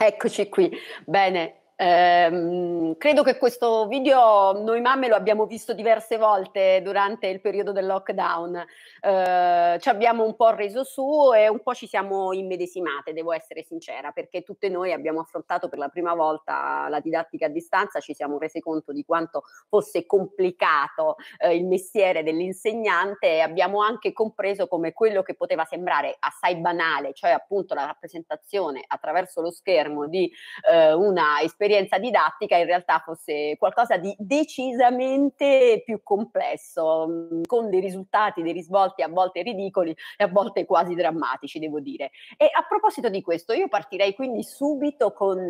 Eccoci qui. Bene, eh, credo che questo video noi mamme lo abbiamo visto diverse volte durante il periodo del lockdown, eh, ci abbiamo un po' reso su e un po' ci siamo immedesimate, devo essere sincera, perché tutte noi abbiamo affrontato per la prima volta la didattica a distanza, ci siamo rese conto di quanto fosse complicato eh, il mestiere dell'insegnante e abbiamo anche compreso come quello che poteva sembrare assai banale, cioè appunto la rappresentazione attraverso lo schermo di eh, una esperienza l'esperienza didattica in realtà fosse qualcosa di decisamente più complesso, mm, con dei risultati, dei risvolti a volte ridicoli e a volte quasi drammatici, devo dire. E a proposito di questo, io partirei quindi subito con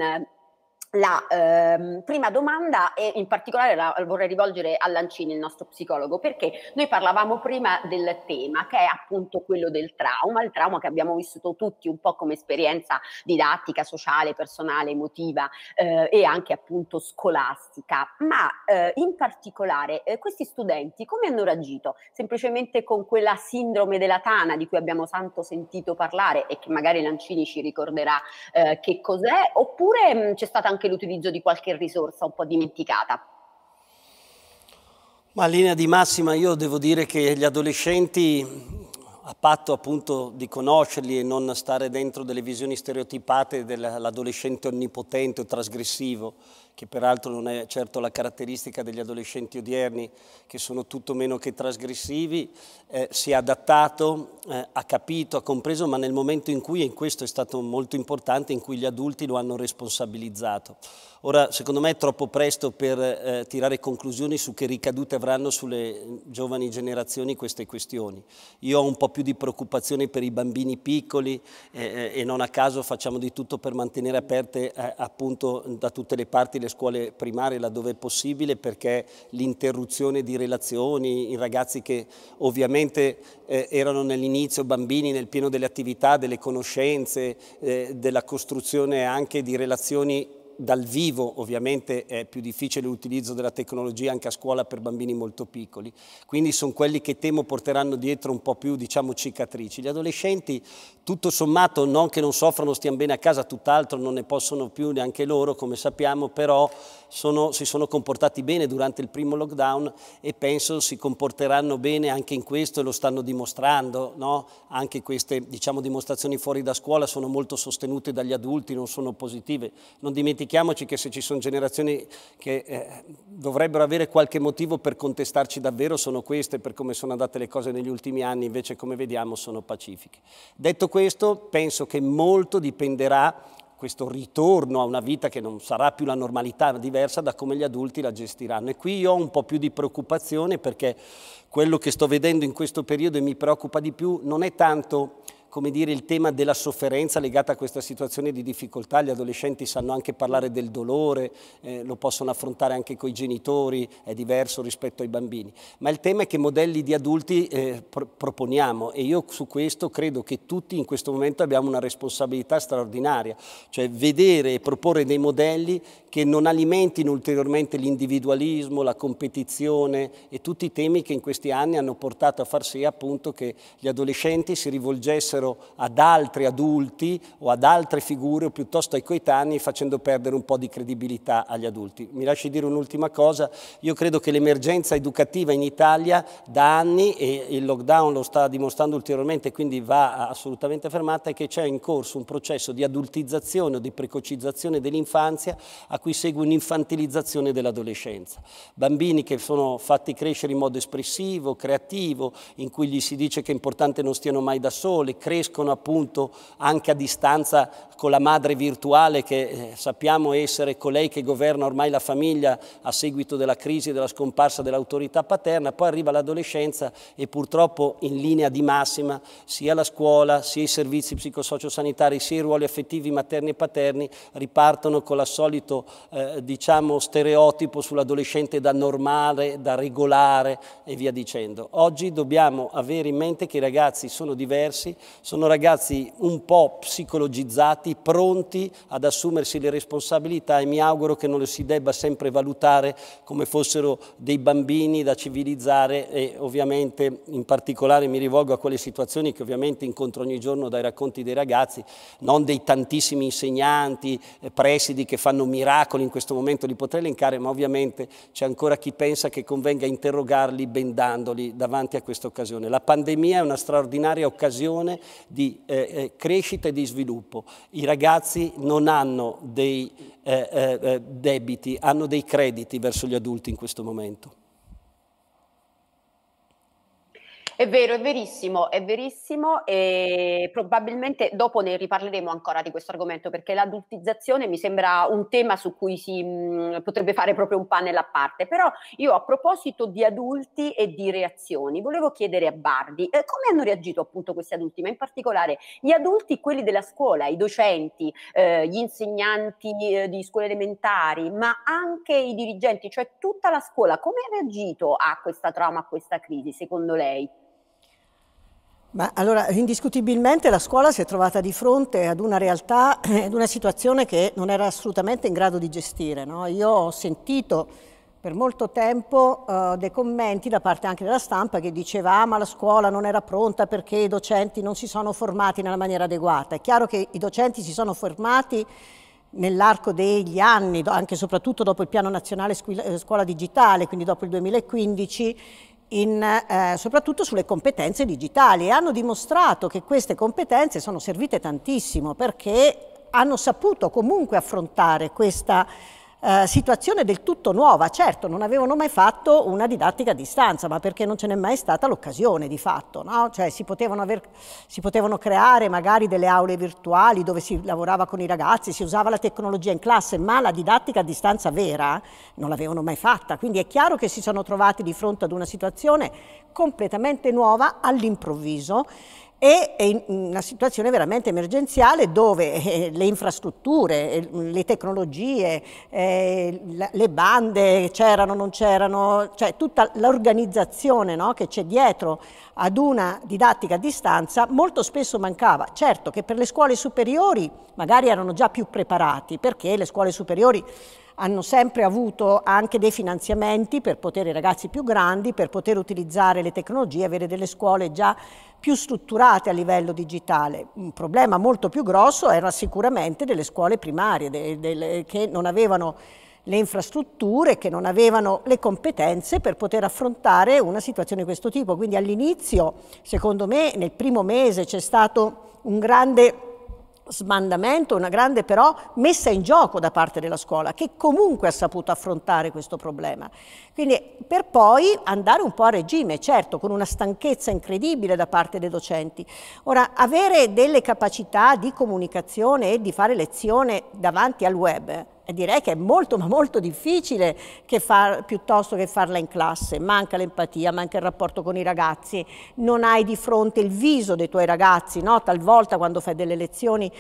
la ehm, prima domanda e in particolare la vorrei rivolgere a Lancini, il nostro psicologo, perché noi parlavamo prima del tema che è appunto quello del trauma, il trauma che abbiamo vissuto tutti un po' come esperienza didattica, sociale, personale, emotiva eh, e anche appunto scolastica, ma eh, in particolare eh, questi studenti come hanno reagito? Semplicemente con quella sindrome della tana di cui abbiamo tanto sentito parlare e che magari Lancini ci ricorderà eh, che cos'è, oppure mh, c'è stata anche anche l'utilizzo di qualche risorsa un po' dimenticata. Ma a linea di massima io devo dire che gli adolescenti, a patto appunto di conoscerli e non stare dentro delle visioni stereotipate dell'adolescente onnipotente o trasgressivo, che peraltro non è certo la caratteristica degli adolescenti odierni, che sono tutto meno che trasgressivi, eh, si è adattato, eh, ha capito, ha compreso, ma nel momento in cui, e in questo è stato molto importante, in cui gli adulti lo hanno responsabilizzato. Ora, secondo me è troppo presto per eh, tirare conclusioni su che ricadute avranno sulle giovani generazioni queste questioni. Io ho un po' più di preoccupazione per i bambini piccoli eh, eh, e non a caso facciamo di tutto per mantenere aperte eh, appunto da tutte le parti le scuole primarie laddove è possibile perché l'interruzione di relazioni in ragazzi che ovviamente eh, erano nell'inizio bambini nel pieno delle attività, delle conoscenze, eh, della costruzione anche di relazioni dal vivo ovviamente è più difficile l'utilizzo della tecnologia anche a scuola per bambini molto piccoli, quindi sono quelli che temo porteranno dietro un po' più diciamo, cicatrici. Gli adolescenti tutto sommato non che non soffrono, stiano bene a casa, tutt'altro non ne possono più neanche loro come sappiamo, però sono, si sono comportati bene durante il primo lockdown e penso si comporteranno bene anche in questo e lo stanno dimostrando, no? anche queste diciamo, dimostrazioni fuori da scuola sono molto sostenute dagli adulti, non sono positive. Non dimentichiamo dimentichiamoci che se ci sono generazioni che eh, dovrebbero avere qualche motivo per contestarci davvero sono queste, per come sono andate le cose negli ultimi anni, invece come vediamo sono pacifiche. Detto questo, penso che molto dipenderà questo ritorno a una vita che non sarà più la normalità diversa da come gli adulti la gestiranno. E qui io ho un po' più di preoccupazione perché quello che sto vedendo in questo periodo e mi preoccupa di più non è tanto come dire, il tema della sofferenza legata a questa situazione di difficoltà. Gli adolescenti sanno anche parlare del dolore, eh, lo possono affrontare anche coi genitori, è diverso rispetto ai bambini. Ma il tema è che modelli di adulti eh, pro proponiamo e io su questo credo che tutti in questo momento abbiamo una responsabilità straordinaria, cioè vedere e proporre dei modelli che non alimentino ulteriormente l'individualismo, la competizione e tutti i temi che in questi anni hanno portato a far sì appunto che gli adolescenti si rivolgessero dessero ad altri adulti o ad altre figure o piuttosto ai coetanei facendo perdere un po' di credibilità agli adulti. Mi lasci dire un'ultima cosa, io credo che l'emergenza educativa in Italia da anni, e il lockdown lo sta dimostrando ulteriormente, quindi va assolutamente fermata, è che c'è in corso un processo di adultizzazione o di precocizzazione dell'infanzia a cui segue un'infantilizzazione dell'adolescenza. Bambini che sono fatti crescere in modo espressivo, creativo, in cui gli si dice che è importante non stiano mai da soli, crescono appunto anche a distanza con la madre virtuale che eh, sappiamo essere colei che governa ormai la famiglia a seguito della crisi della scomparsa dell'autorità paterna, poi arriva l'adolescenza e purtroppo in linea di massima sia la scuola, sia i servizi psicosociosanitari, sia i ruoli affettivi materni e paterni ripartono con la solito eh, diciamo stereotipo sull'adolescente da normale, da regolare e via dicendo. Oggi dobbiamo avere in mente che i ragazzi sono diversi, sono ragazzi un po' psicologizzati, pronti ad assumersi le responsabilità e mi auguro che non le si debba sempre valutare come fossero dei bambini da civilizzare e ovviamente in particolare mi rivolgo a quelle situazioni che ovviamente incontro ogni giorno dai racconti dei ragazzi, non dei tantissimi insegnanti, eh, presidi che fanno miracoli in questo momento, li potrei elencare, ma ovviamente c'è ancora chi pensa che convenga interrogarli bendandoli davanti a questa occasione. La pandemia è una straordinaria occasione di eh, eh, crescita e di sviluppo. I ragazzi non hanno dei eh, eh, eh debiti, hanno dei crediti verso gli adulti in questo momento. È vero, è verissimo, è verissimo e probabilmente dopo ne riparleremo ancora di questo argomento perché l'adultizzazione mi sembra un tema su cui si mh, mm, potrebbe fare proprio un panel a parte, però io a proposito di adulti e di reazioni volevo chiedere a Bardi eh, come hanno reagito appunto questi adulti, ma in particolare gli adulti, quelli della scuola, i docenti, eh, gli insegnanti eh, di scuole elementari, ma anche i dirigenti, cioè tutta la scuola, come ha reagito a questa trauma, a questa crisi secondo lei? Ma allora, indiscutibilmente la scuola si è trovata di fronte ad una realtà, eh, ad una situazione che non era assolutamente in grado di gestire. No? Io ho sentito per molto tempo uh, dei commenti da parte anche della stampa che diceva ah, ma la scuola non era pronta perché i docenti non si sono formati nella maniera adeguata. È chiaro che i docenti si sono formati nell'arco degli anni, anche e soprattutto dopo il piano nazionale eh, scuola digitale, quindi dopo il 2015, in, eh, soprattutto sulle competenze digitali e hanno dimostrato che queste competenze sono servite tantissimo perché hanno saputo comunque affrontare questa eh, situazione del tutto nuova. Certo, non avevano mai fatto una didattica a distanza, ma perché non ce n'è mai stata l'occasione di fatto. No? Cioè, si, potevano aver, si potevano creare magari delle aule virtuali dove si lavorava con i ragazzi, si usava la tecnologia in classe, ma la didattica a distanza vera non l'avevano mai fatta. Quindi è chiaro che si sono trovati di fronte ad una situazione completamente nuova all'improvviso e è una situazione veramente emergenziale dove eh, le infrastrutture, eh, le tecnologie, eh, le bande c'erano, non c'erano, cioè tutta l'organizzazione no, che c'è dietro ad una didattica a distanza molto spesso mancava. Certo che per le scuole superiori magari erano già più preparati perché le scuole superiori hanno sempre avuto anche dei finanziamenti per poter i ragazzi più grandi, per poter utilizzare le tecnologie, avere delle scuole già più strutturate a livello digitale. Un problema molto più grosso era sicuramente delle scuole primarie de, de, che non avevano le infrastrutture, che non avevano le competenze per poter affrontare una situazione di questo tipo. Quindi all'inizio, secondo me, nel primo mese c'è stato un grande smandamento, una grande però messa in gioco da parte della scuola che comunque ha saputo affrontare questo problema. Quindi per poi andare un po' a regime, certo, con una stanchezza incredibile da parte dei docenti. Ora, avere delle capacità di comunicazione e di fare lezione davanti al web direi che è molto ma molto difficile che far, piuttosto che farla in classe, manca l'empatia, manca il rapporto con i ragazzi, non hai di fronte il viso dei tuoi ragazzi, no? talvolta quando fai delle lezioni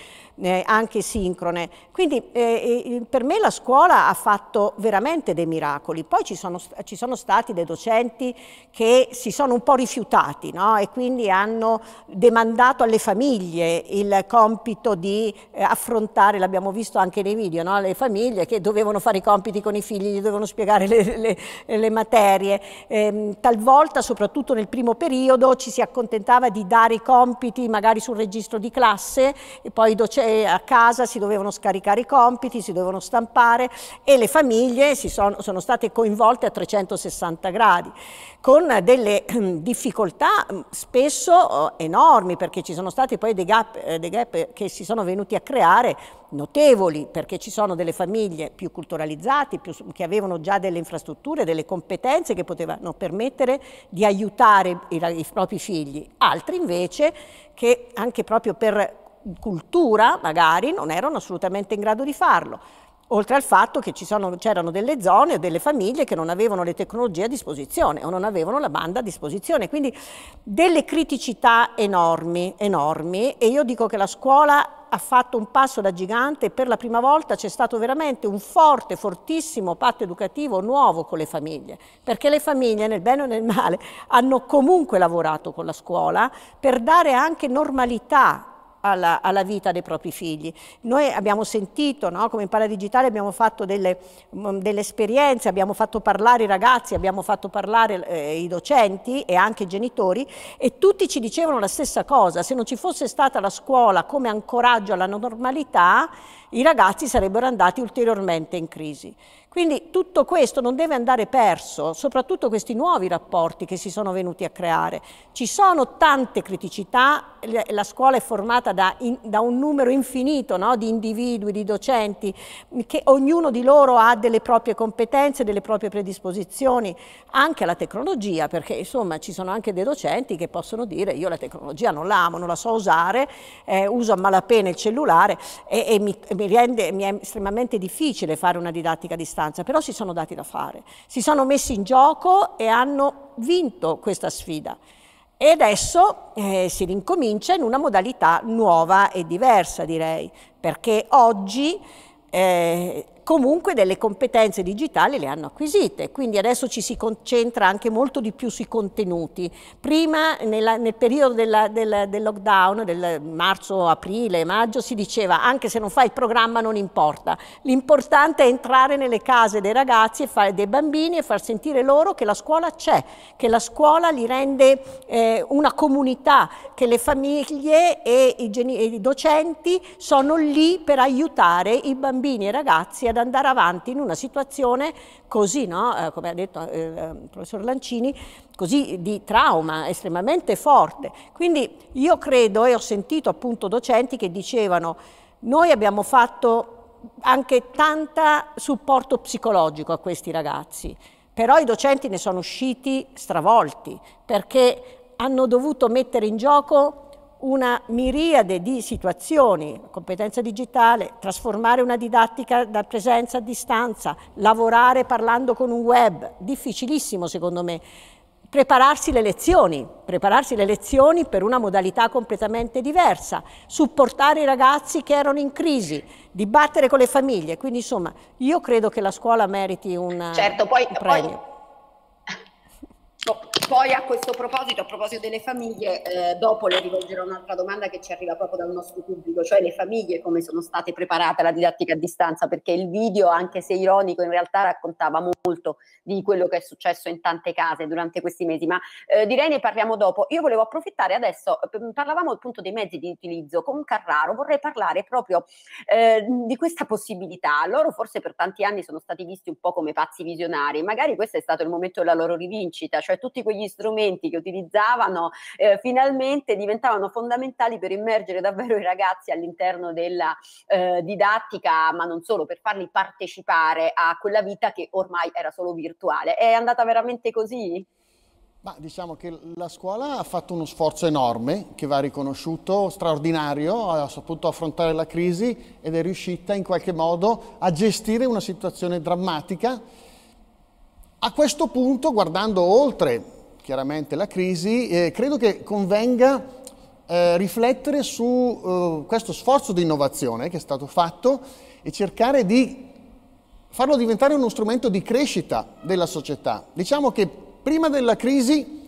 eh, anche sincrone. Quindi eh, eh per me la scuola ha fatto veramente dei miracoli. Poi ci sono, ci sono stati dei docenti che si sono un po' rifiutati no? e quindi hanno demandato alle famiglie il compito di eh, affrontare, l'abbiamo visto anche nei video, no? le famiglie che dovevano fare i compiti con i figli, gli dovevano spiegare le, le, le materie. Ehm, talvolta, soprattutto nel primo periodo, ci si accontentava di dare i compiti magari sul registro di classe e poi i docenti a casa si dovevano scaricare i compiti, si dovevano stampare e le famiglie sono, sono, state coinvolte a 360 gradi, con delle ehm, difficoltà mm, spesso eh, enormi, perché ci sono stati poi dei gap, eh, dei gap che si sono venuti a creare notevoli perché ci sono delle famiglie più culturalizzate, più, che avevano già delle infrastrutture, delle competenze che potevano permettere di aiutare i, i propri figli, altri invece che anche proprio per cultura magari non erano assolutamente in grado di farlo. Oltre al fatto che c'erano delle zone o delle famiglie che non avevano le tecnologie a disposizione o non avevano la banda a disposizione, quindi delle criticità enormi, enormi e io dico che la scuola ha fatto un passo da gigante e per la prima volta c'è stato veramente un forte, fortissimo patto educativo nuovo con le famiglie, perché le famiglie nel bene o nel male hanno comunque lavorato con la scuola per dare anche normalità alla, alla, vita dei propri figli. Noi abbiamo sentito, no? come Impara Digitale abbiamo fatto delle, mm, delle, esperienze, abbiamo fatto parlare i ragazzi, abbiamo fatto parlare eh, i docenti e anche i genitori e tutti ci dicevano la stessa cosa, se non ci fosse stata la scuola come ancoraggio alla normalità, i ragazzi sarebbero andati ulteriormente in crisi. Quindi tutto questo non deve andare perso, soprattutto questi nuovi rapporti che si sono venuti a creare. Ci sono tante criticità, la scuola è formata da, in, da un numero infinito no? di individui, di docenti, che ognuno di loro ha delle proprie competenze, delle proprie predisposizioni, anche alla tecnologia, perché insomma ci sono anche dei docenti che possono dire io la tecnologia non l'amo, non la so usare, eh, uso a malapena il cellulare e, e mi, mi, rende, mi è estremamente difficile fare una didattica a distanza, però si sono dati da fare, si sono messi in gioco e hanno vinto questa sfida. E adesso eh, si rincomincia in una modalità nuova e diversa, direi, perché oggi eh, comunque delle competenze digitali le hanno acquisite, quindi adesso ci si concentra anche molto di più sui contenuti. Prima nella, nel periodo della, della, del lockdown, del marzo, aprile, maggio, si diceva anche se non fai il programma non importa, l'importante è entrare nelle case dei ragazzi e fare, dei bambini e far sentire loro che la scuola c'è, che la scuola li rende eh, una comunità, che le famiglie e i, e i docenti sono lì per aiutare i bambini e i ragazzi ad andare avanti in una situazione così, no? eh, come ha detto eh, il eh, professor Lancini, così di trauma estremamente forte. Quindi io credo e ho sentito appunto docenti che dicevano noi abbiamo fatto anche tanto supporto psicologico a questi ragazzi, però i docenti ne sono usciti stravolti perché hanno dovuto mettere in gioco una miriade di situazioni, competenza digitale, trasformare una didattica da presenza a distanza, lavorare parlando con un web, difficilissimo secondo me, prepararsi le lezioni, prepararsi le lezioni per una modalità completamente diversa, supportare i ragazzi che erano in crisi, dibattere con le famiglie, quindi insomma io credo che la scuola meriti un, certo, poi, un premio. Poi poi a questo proposito, a proposito delle famiglie, eh, dopo le rivolgerò un'altra domanda che ci arriva proprio dal nostro pubblico, cioè le famiglie come sono state preparate alla didattica a distanza, perché il video, anche se ironico, in realtà raccontava molto di quello che è successo in tante case durante questi mesi, ma eh, direi ne parliamo dopo. Io volevo approfittare adesso, eh, parlavamo appunto dei mezzi di utilizzo con Carraro, vorrei parlare proprio eh, di questa possibilità. Loro forse per tanti anni sono stati visti un po' come pazzi visionari, magari questo è stato il momento della loro rivincita, cioè tutti quegli gli strumenti che utilizzavano eh, finalmente diventavano fondamentali per immergere davvero i ragazzi all'interno della eh, didattica, ma non solo, per farli partecipare a quella vita che ormai era solo virtuale. È andata veramente così? Ma diciamo che la scuola ha fatto uno sforzo enorme, che va riconosciuto, straordinario, ha saputo affrontare la crisi ed è riuscita in qualche modo a gestire una situazione drammatica. A questo punto, guardando oltre chiaramente la crisi, eh, credo che convenga eh, riflettere su eh, questo sforzo di innovazione che è stato fatto e cercare di farlo diventare uno strumento di crescita della società. Diciamo che prima della crisi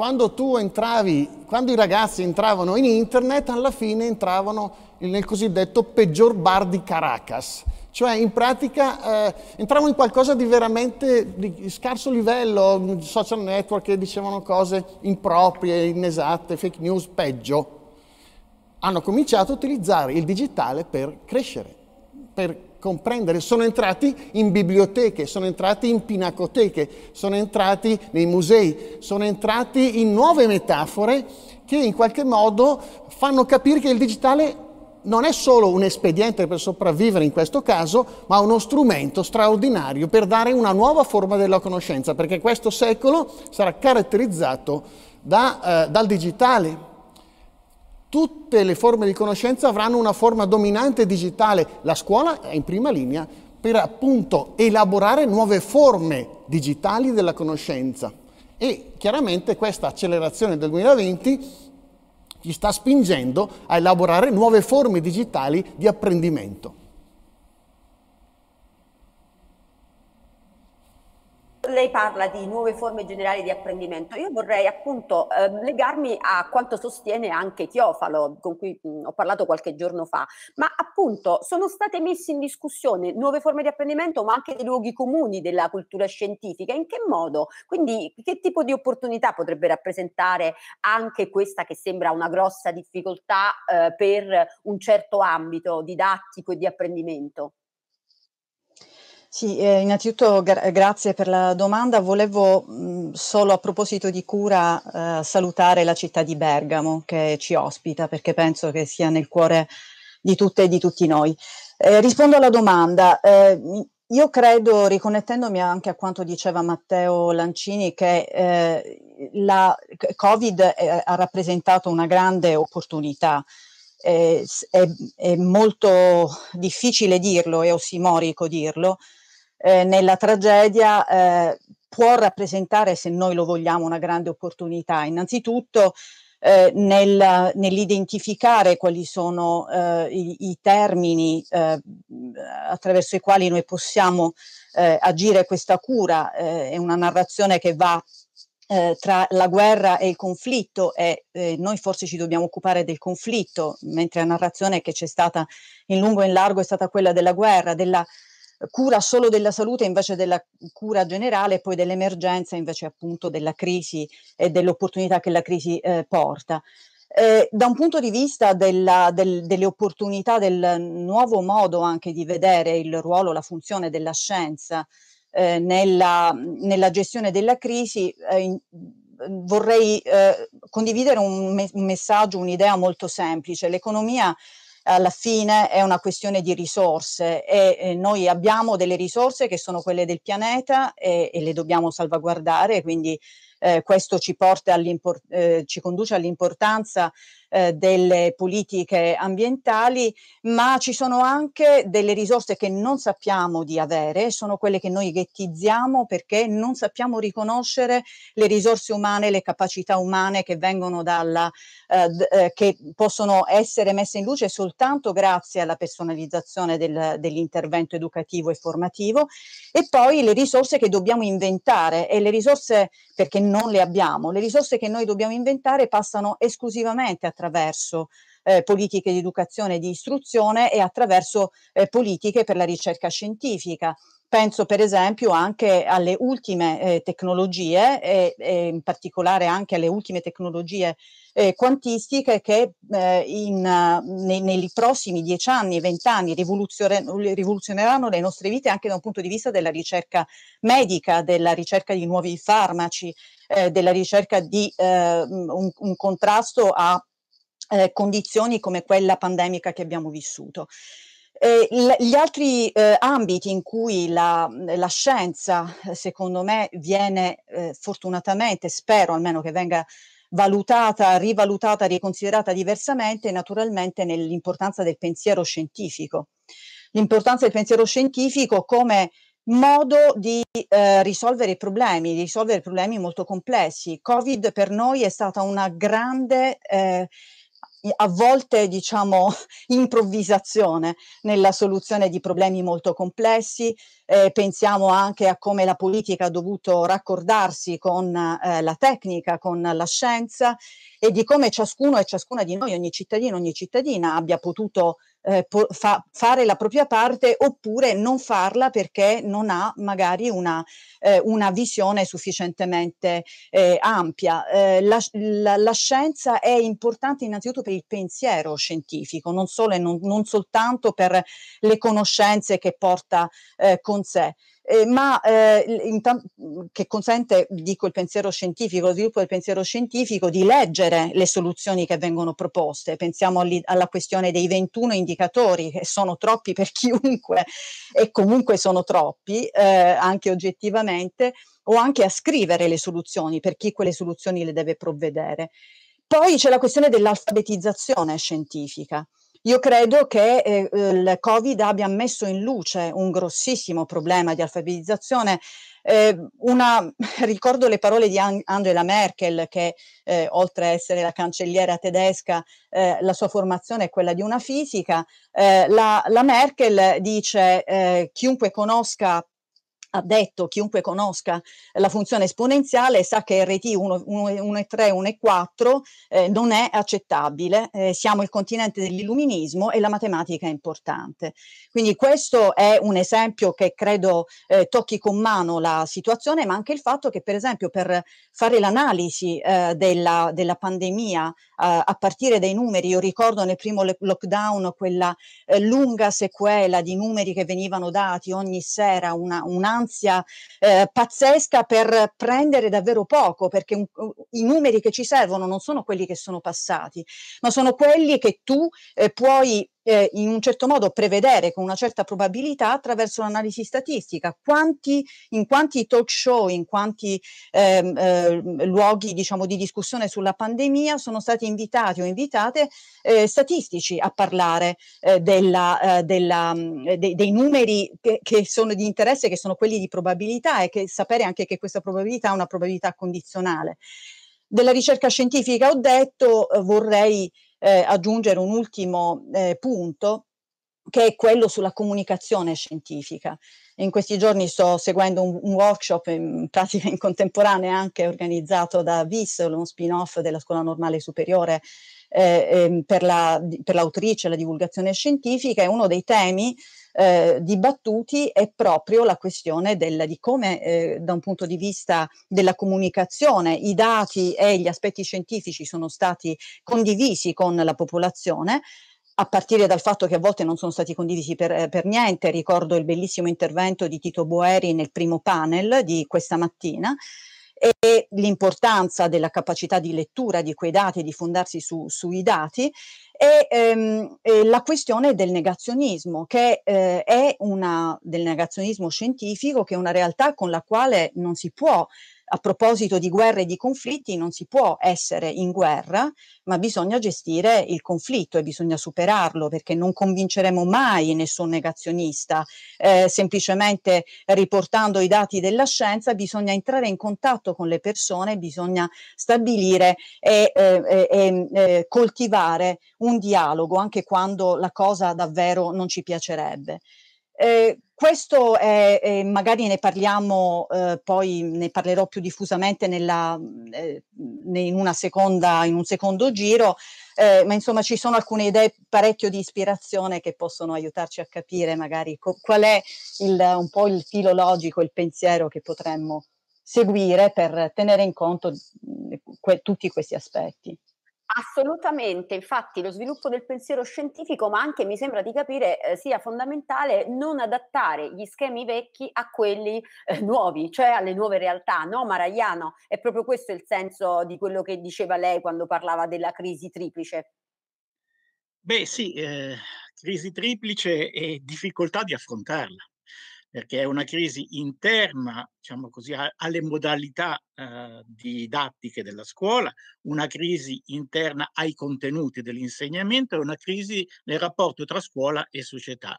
quando, entravi, quando i ragazzi entravano in internet, alla fine entravano nel cosiddetto peggior bar di Caracas. Cioè, in pratica, eh, entravano in qualcosa di veramente di scarso livello, social network che dicevano cose improprie, inesatte, fake news, peggio. Hanno cominciato a utilizzare il digitale per crescere, per comprendere, sono entrati in biblioteche, sono entrati in pinacoteche, sono entrati nei musei, sono entrati in nuove metafore che in qualche modo fanno capire che il digitale non è solo un espediente per sopravvivere in questo caso, ma uno strumento straordinario per dare una nuova forma della conoscenza, perché questo secolo sarà caratterizzato da, eh, dal digitale. Tutte le forme di conoscenza avranno una forma dominante digitale. La scuola è in prima linea per appunto elaborare nuove forme digitali della conoscenza. E chiaramente questa accelerazione del 2020 ci sta spingendo a elaborare nuove forme digitali di apprendimento. lei parla di nuove forme generali di apprendimento, io vorrei appunto eh, legarmi a quanto sostiene anche Chiofalo, con cui mh, ho parlato qualche giorno fa, ma appunto sono state messe in discussione nuove forme di apprendimento, ma anche dei luoghi comuni della cultura scientifica, in che modo? Quindi che tipo di opportunità potrebbe rappresentare anche questa che sembra una grossa difficoltà eh, per un certo ambito didattico e di apprendimento? Sì, eh, innanzitutto gra- eh, grazie per la domanda. Volevo mh, mm, solo a proposito di cura eh, salutare la città di Bergamo che ci ospita perché penso che sia nel cuore di tutte e di tutti noi. Eh, rispondo alla domanda. Eh, io credo, riconnettendomi anche a quanto diceva Matteo Lancini, che eh, la Covid ha rappresentato una grande opportunità. È, è, molto difficile dirlo, è ossimorico dirlo, eh, nella tragedia eh, può rappresentare, se noi lo vogliamo, una grande opportunità. Innanzitutto eh, nel, nell'identificare quali sono eh, i, i, termini eh, attraverso i quali noi possiamo eh, agire questa cura, eh, è una narrazione che va tra la guerra e il conflitto e noi forse ci dobbiamo occupare del conflitto, mentre la narrazione che c'è stata in lungo e in largo è stata quella della guerra, della cura solo della salute invece della cura generale e poi dell'emergenza invece appunto della crisi e dell'opportunità che la crisi eh, porta. Eh, da un punto di vista della, del, delle opportunità, del nuovo modo anche di vedere il ruolo, la funzione della scienza eh, nella, nella, gestione della crisi, eh, in, vorrei eh, condividere un, me- un messaggio, un'idea molto semplice. L'economia alla fine è una questione di risorse e, e eh, noi abbiamo delle risorse che sono quelle del pianeta e, eh, e le dobbiamo salvaguardare, quindi eh, questo ci, porta eh, ci conduce all'importanza eh, delle politiche ambientali, ma ci sono anche delle risorse che non sappiamo di avere, sono quelle che noi ghettizziamo perché non sappiamo riconoscere le risorse umane, le capacità umane che vengono dalla eh, eh che possono essere messe in luce soltanto grazie alla personalizzazione del, dell'intervento educativo e formativo e poi le risorse che dobbiamo inventare e le risorse perché non le abbiamo. Le risorse che noi dobbiamo inventare passano esclusivamente attraverso eh, politiche di educazione e di istruzione e attraverso eh, politiche per la ricerca scientifica. Penso per esempio anche alle ultime eh, tecnologie e, e, in particolare anche alle ultime tecnologie eh, quantistiche che eh, in, nei, nei, prossimi dieci anni, vent'anni rivoluzioneranno le nostre vite anche da un punto di vista della ricerca medica, della ricerca di nuovi farmaci, eh, della ricerca di ehm, un, un contrasto a eh, condizioni come quella pandemica che abbiamo vissuto. Eh, gli altri eh, ambiti in cui la, la, scienza, secondo me, viene eh, fortunatamente, spero almeno che venga valutata, rivalutata, riconsiderata diversamente, naturalmente nell'importanza del pensiero scientifico. L'importanza del pensiero scientifico come modo di eh, risolvere problemi, di risolvere problemi molto complessi. Covid per noi è stata una grande eh, a volte diciamo improvvisazione nella soluzione di problemi molto complessi, eh, pensiamo anche a come la politica ha dovuto raccordarsi con eh, la tecnica, con la scienza e di come ciascuno e ciascuna di noi, ogni cittadino, ogni cittadina abbia potuto eh, po- fa- fare la propria parte oppure non farla perché non ha magari una, eh, una visione sufficientemente eh, ampia. Eh, la, la, la, scienza è importante innanzitutto per il pensiero scientifico, non solo e non, non soltanto per le conoscenze che porta eh, con sé eh, ma eh, in, che consente, dico, il pensiero scientifico, lo sviluppo del pensiero scientifico, di leggere le soluzioni che vengono proposte. Pensiamo all alla questione dei 21 indicatori, che sono troppi per chiunque e comunque sono troppi, eh, anche oggettivamente, o anche a scrivere le soluzioni per chi quelle soluzioni le deve provvedere. Poi c'è la questione dell'alfabetizzazione scientifica. Io credo che eh, il Covid abbia messo in luce un grossissimo problema di alfabetizzazione. Eh, una, ricordo le parole di Angela Merkel, che eh, oltre a essere la cancelliera tedesca, eh, la sua formazione è quella di una fisica. Eh, la, la, Merkel dice: eh, chiunque conosca ha detto, chiunque conosca la funzione esponenziale sa che RT 1, e 3, 1 e 4 eh, non è accettabile, eh, siamo il continente dell'illuminismo e la matematica è importante. Quindi questo è un esempio che credo eh, tocchi con mano la situazione, ma anche il fatto che per esempio per fare l'analisi eh, della, della, pandemia eh, a partire dai numeri, io ricordo nel primo lockdown quella eh, lunga sequela di numeri che venivano dati ogni sera, una, un anno, un'ansia eh, pazzesca per prendere davvero poco, perché un, i numeri che ci servono non sono quelli che sono passati, ma sono quelli che tu eh, puoi eh, in un certo modo prevedere con una certa probabilità attraverso l'analisi statistica quanti, in quanti talk show, in quanti ehm, eh, luoghi diciamo, di discussione sulla pandemia sono stati invitati o invitate eh, statistici a parlare eh, della, eh, della, mm, eh, de, dei numeri che, che, sono di interesse, che sono quelli di probabilità e che, sapere anche che questa probabilità è una probabilità condizionale. Della ricerca scientifica ho detto, vorrei eh, aggiungere un ultimo eh, punto che è quello sulla comunicazione scientifica. In questi giorni sto seguendo un, un workshop in pratica in contemporanea anche organizzato da VIS, uno spin-off della Scuola Normale Superiore eh, ehm, per, la, per l'autrice la divulgazione scientifica e uno dei temi eh, dibattuti è proprio la questione del, di come eh, da un punto di vista della comunicazione i dati e gli aspetti scientifici sono stati condivisi con la popolazione a partire dal fatto che a volte non sono stati condivisi per, eh, per, niente, ricordo il bellissimo intervento di Tito Boeri nel primo panel di questa mattina, e l'importanza della capacità di lettura di quei dati, di fondarsi su, sui dati, e, ehm, e la questione del negazionismo, che eh, è una, del negazionismo scientifico, che è una realtà con la quale non si può a proposito di guerre e di conflitti, non si può essere in guerra, ma bisogna gestire il conflitto e bisogna superarlo perché non convinceremo mai nessun negazionista. Eh, semplicemente riportando i dati della scienza bisogna entrare in contatto con le persone, bisogna stabilire e, eh, e, e, e eh, coltivare un dialogo anche quando la cosa davvero non ci piacerebbe. Eh, questo è, eh, magari ne parliamo, eh, poi ne parlerò più diffusamente nella, eh, in, seconda, in, un secondo giro, eh, ma insomma ci sono alcune idee parecchio di ispirazione che possono aiutarci a capire magari co- qual è il, un po' il filo logico, il pensiero che potremmo seguire per tenere in conto mm, que- tutti questi aspetti. Assolutamente, infatti lo sviluppo del pensiero scientifico, ma anche mi sembra di capire eh, sia fondamentale non adattare gli schemi vecchi a quelli eh, nuovi, cioè alle nuove realtà, no Maragliano? È proprio questo il senso di quello che diceva lei quando parlava della crisi triplice. Beh sì, eh, crisi triplice e difficoltà di affrontarla perché è una crisi interna, diciamo così, alle modalità eh, didattiche della scuola, una crisi interna ai contenuti dell'insegnamento e una crisi nel rapporto tra scuola e società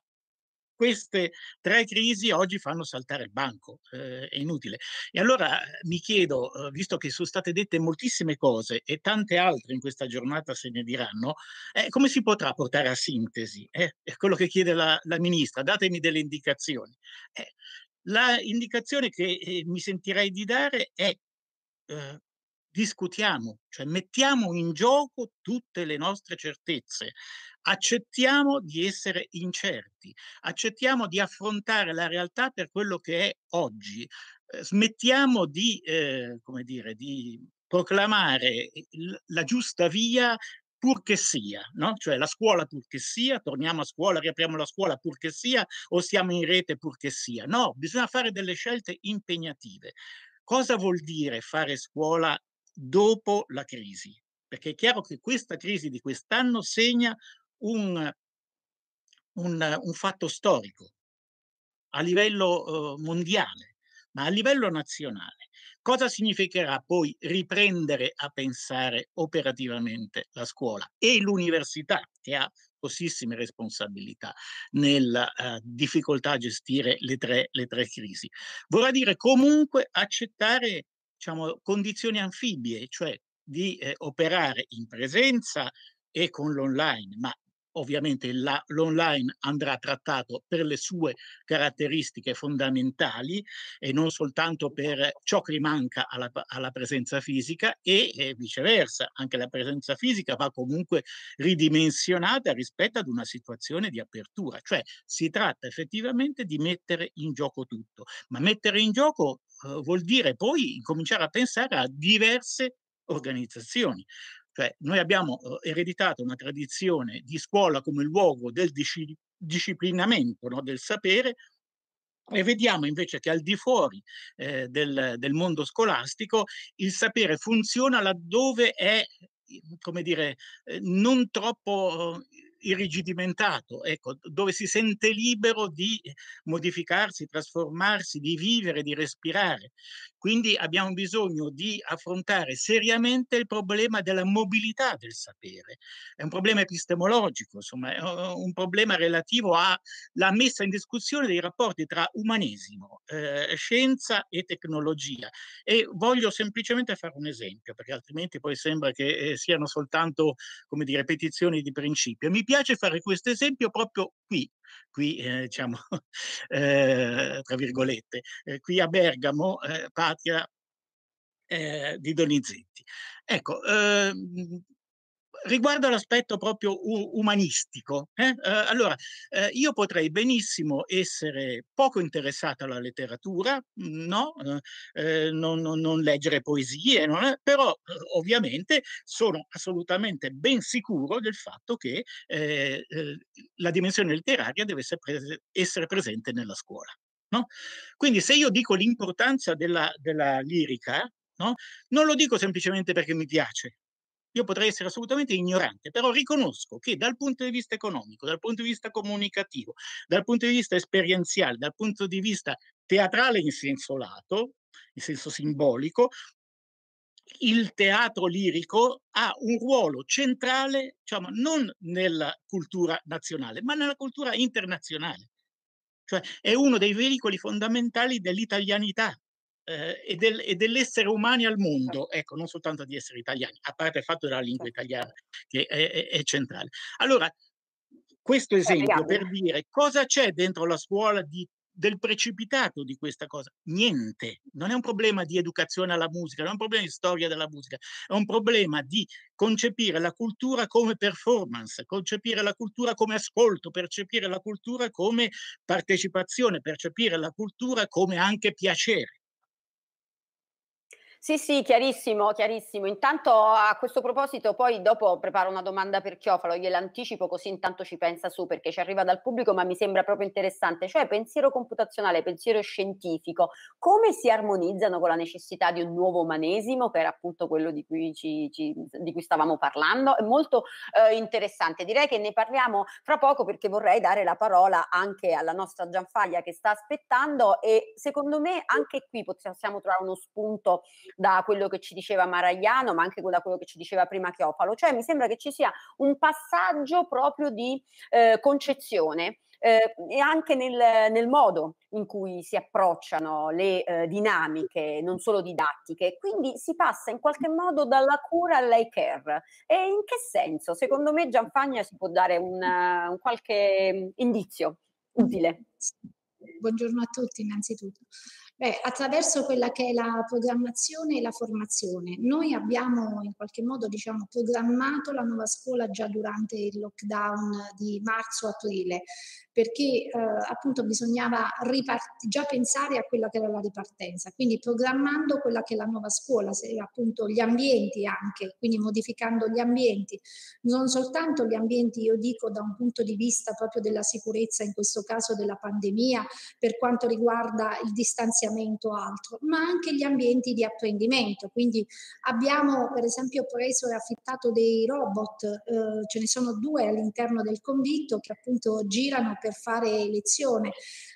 queste tre crisi oggi fanno saltare il banco, eh, è inutile. E allora eh, mi chiedo, eh, visto che sono state dette moltissime cose e tante altre in questa giornata se ne diranno, eh, come si potrà portare a sintesi? Eh? È quello che chiede la, la ministra, datemi delle indicazioni. Eh, la indicazione che mi sentirei di dare è discutiamo, cioè mettiamo in gioco tutte le nostre certezze, accettiamo di essere incerti, accettiamo di affrontare la realtà per quello che è oggi, eh, smettiamo di, eh, come dire, di proclamare la giusta via purché sia, no? cioè la scuola purché sia, torniamo a scuola, riapriamo la scuola purché sia o siamo in rete purché sia. No, bisogna fare delle scelte impegnative. Cosa vuol dire fare scuola dopo la crisi? Perché è chiaro che questa crisi di quest'anno segna un, un, un fatto storico a livello eh, mondiale, ma a livello nazionale. Cosa significherà poi riprendere a pensare operativamente la scuola e l'università, che ha grossissime responsabilità nella eh, difficoltà a gestire le tre, le tre crisi? Vorrà dire comunque accettare diciamo, condizioni anfibie, cioè di eh, operare in presenza e con l'online, ma ovviamente la, l'online andrà trattato per le sue caratteristiche fondamentali e non soltanto per ciò che manca alla, alla presenza fisica e, e viceversa, anche la presenza fisica va comunque ridimensionata rispetto ad una situazione di apertura, cioè si tratta effettivamente di mettere in gioco tutto, ma mettere in gioco eh, vuol dire poi cominciare a pensare a diverse organizzazioni. Cioè, noi abbiamo eh, ereditato una tradizione di scuola come luogo del disci- disciplinamento no? del sapere e vediamo invece che al di fuori eh, del, del, mondo scolastico il sapere funziona laddove è, come dire, eh, non troppo uhm, irrigidimentato, ecco, dove si sente libero di modificarsi, trasformarsi, di vivere, di respirare. Quindi abbiamo bisogno di affrontare seriamente il problema della mobilità del sapere. È un problema epistemologico, insomma, è un problema relativo alla messa in discussione dei rapporti tra umanesimo, eh, scienza e tecnologia. E voglio semplicemente fare un esempio, perché altrimenti poi sembra che eh, siano soltanto, come dire, petizioni di principio. Mi piace fare questo esempio proprio qui, qui eh, diciamo, eh, tra virgolette, eh, qui a Bergamo, eh, patria eh, di Donizetti. Ecco, ehm, riguardo l'aspetto proprio umanistico, eh? eh allora eh, io potrei benissimo essere poco interessata alla letteratura, no? Eh, non, non, non, leggere poesie, non è, però ovviamente sono assolutamente ben sicuro del fatto che la dimensione letteraria deve essere, prese, essere presente nella scuola. No? Quindi se io dico l'importanza della, della lirica, No? Non lo dico semplicemente perché mi piace, io potrei essere assolutamente ignorante, però riconosco che dal punto di vista economico, dal punto di vista comunicativo, dal punto di vista esperienziale, dal punto di vista teatrale in senso lato, in senso simbolico, il teatro lirico ha un ruolo centrale, diciamo, non nella cultura nazionale, ma nella cultura internazionale. Cioè è uno dei veicoli fondamentali dell'italianità, eh, e, del, e, dell'essere umani al mondo, certo. ecco, non soltanto di essere italiani, a parte il fatto della lingua certo, italiana certo. che è, è, è centrale. Allora, questo eh, esempio per dire cosa c'è dentro la scuola di del precipitato di questa cosa. Niente, non è un problema di educazione alla musica, non è un problema di storia della musica, è un problema di concepire la cultura come performance, concepire la cultura come ascolto, percepire la cultura come partecipazione, percepire la cultura come anche piacere. Sì, sì, chiarissimo, chiarissimo. Intanto a questo proposito poi dopo preparo una domanda per Chiofalo, gliel'anticipo così intanto ci pensa su perché ci arriva dal pubblico ma mi sembra proprio interessante, cioè pensiero computazionale, pensiero scientifico, come si armonizzano con la necessità di un nuovo umanesimo che era appunto quello di cui, ci, ci, di cui stavamo parlando? È molto eh, interessante, direi che ne parliamo fra poco perché vorrei dare la parola anche alla nostra Gianfaglia che sta aspettando e secondo me anche qui possiamo trovare uno spunto da quello che ci diceva Maragliano, ma anche da quello che ci diceva prima Chiopalo. Cioè mi sembra che ci sia un passaggio proprio di eh, concezione eh, e anche nel, nel, modo in cui si approcciano le eh, dinamiche, non solo didattiche. Quindi si passa in qualche modo dalla cura all'ai care. E in che senso? Secondo me Gianfagna si può dare una, un qualche mm, indizio utile. Buongiorno a tutti innanzitutto. Beh, attraverso quella che è la programmazione e la formazione. Noi abbiamo in qualche modo diciamo, programmato la nuova scuola già durante il lockdown di marzo-aprile perché eh, appunto bisognava ripart- già pensare a quella che era la ripartenza, quindi programmando quella che è la nuova scuola, se, appunto gli ambienti anche, quindi modificando gli ambienti, non soltanto gli ambienti, io dico da un punto di vista proprio della sicurezza, in questo caso della pandemia, per quanto riguarda il distanziamento o altro, ma anche gli ambienti di apprendimento, quindi abbiamo per esempio preso e affittato dei robot, eh, ce ne sono due all'interno del convitto che appunto girano per fare lezione.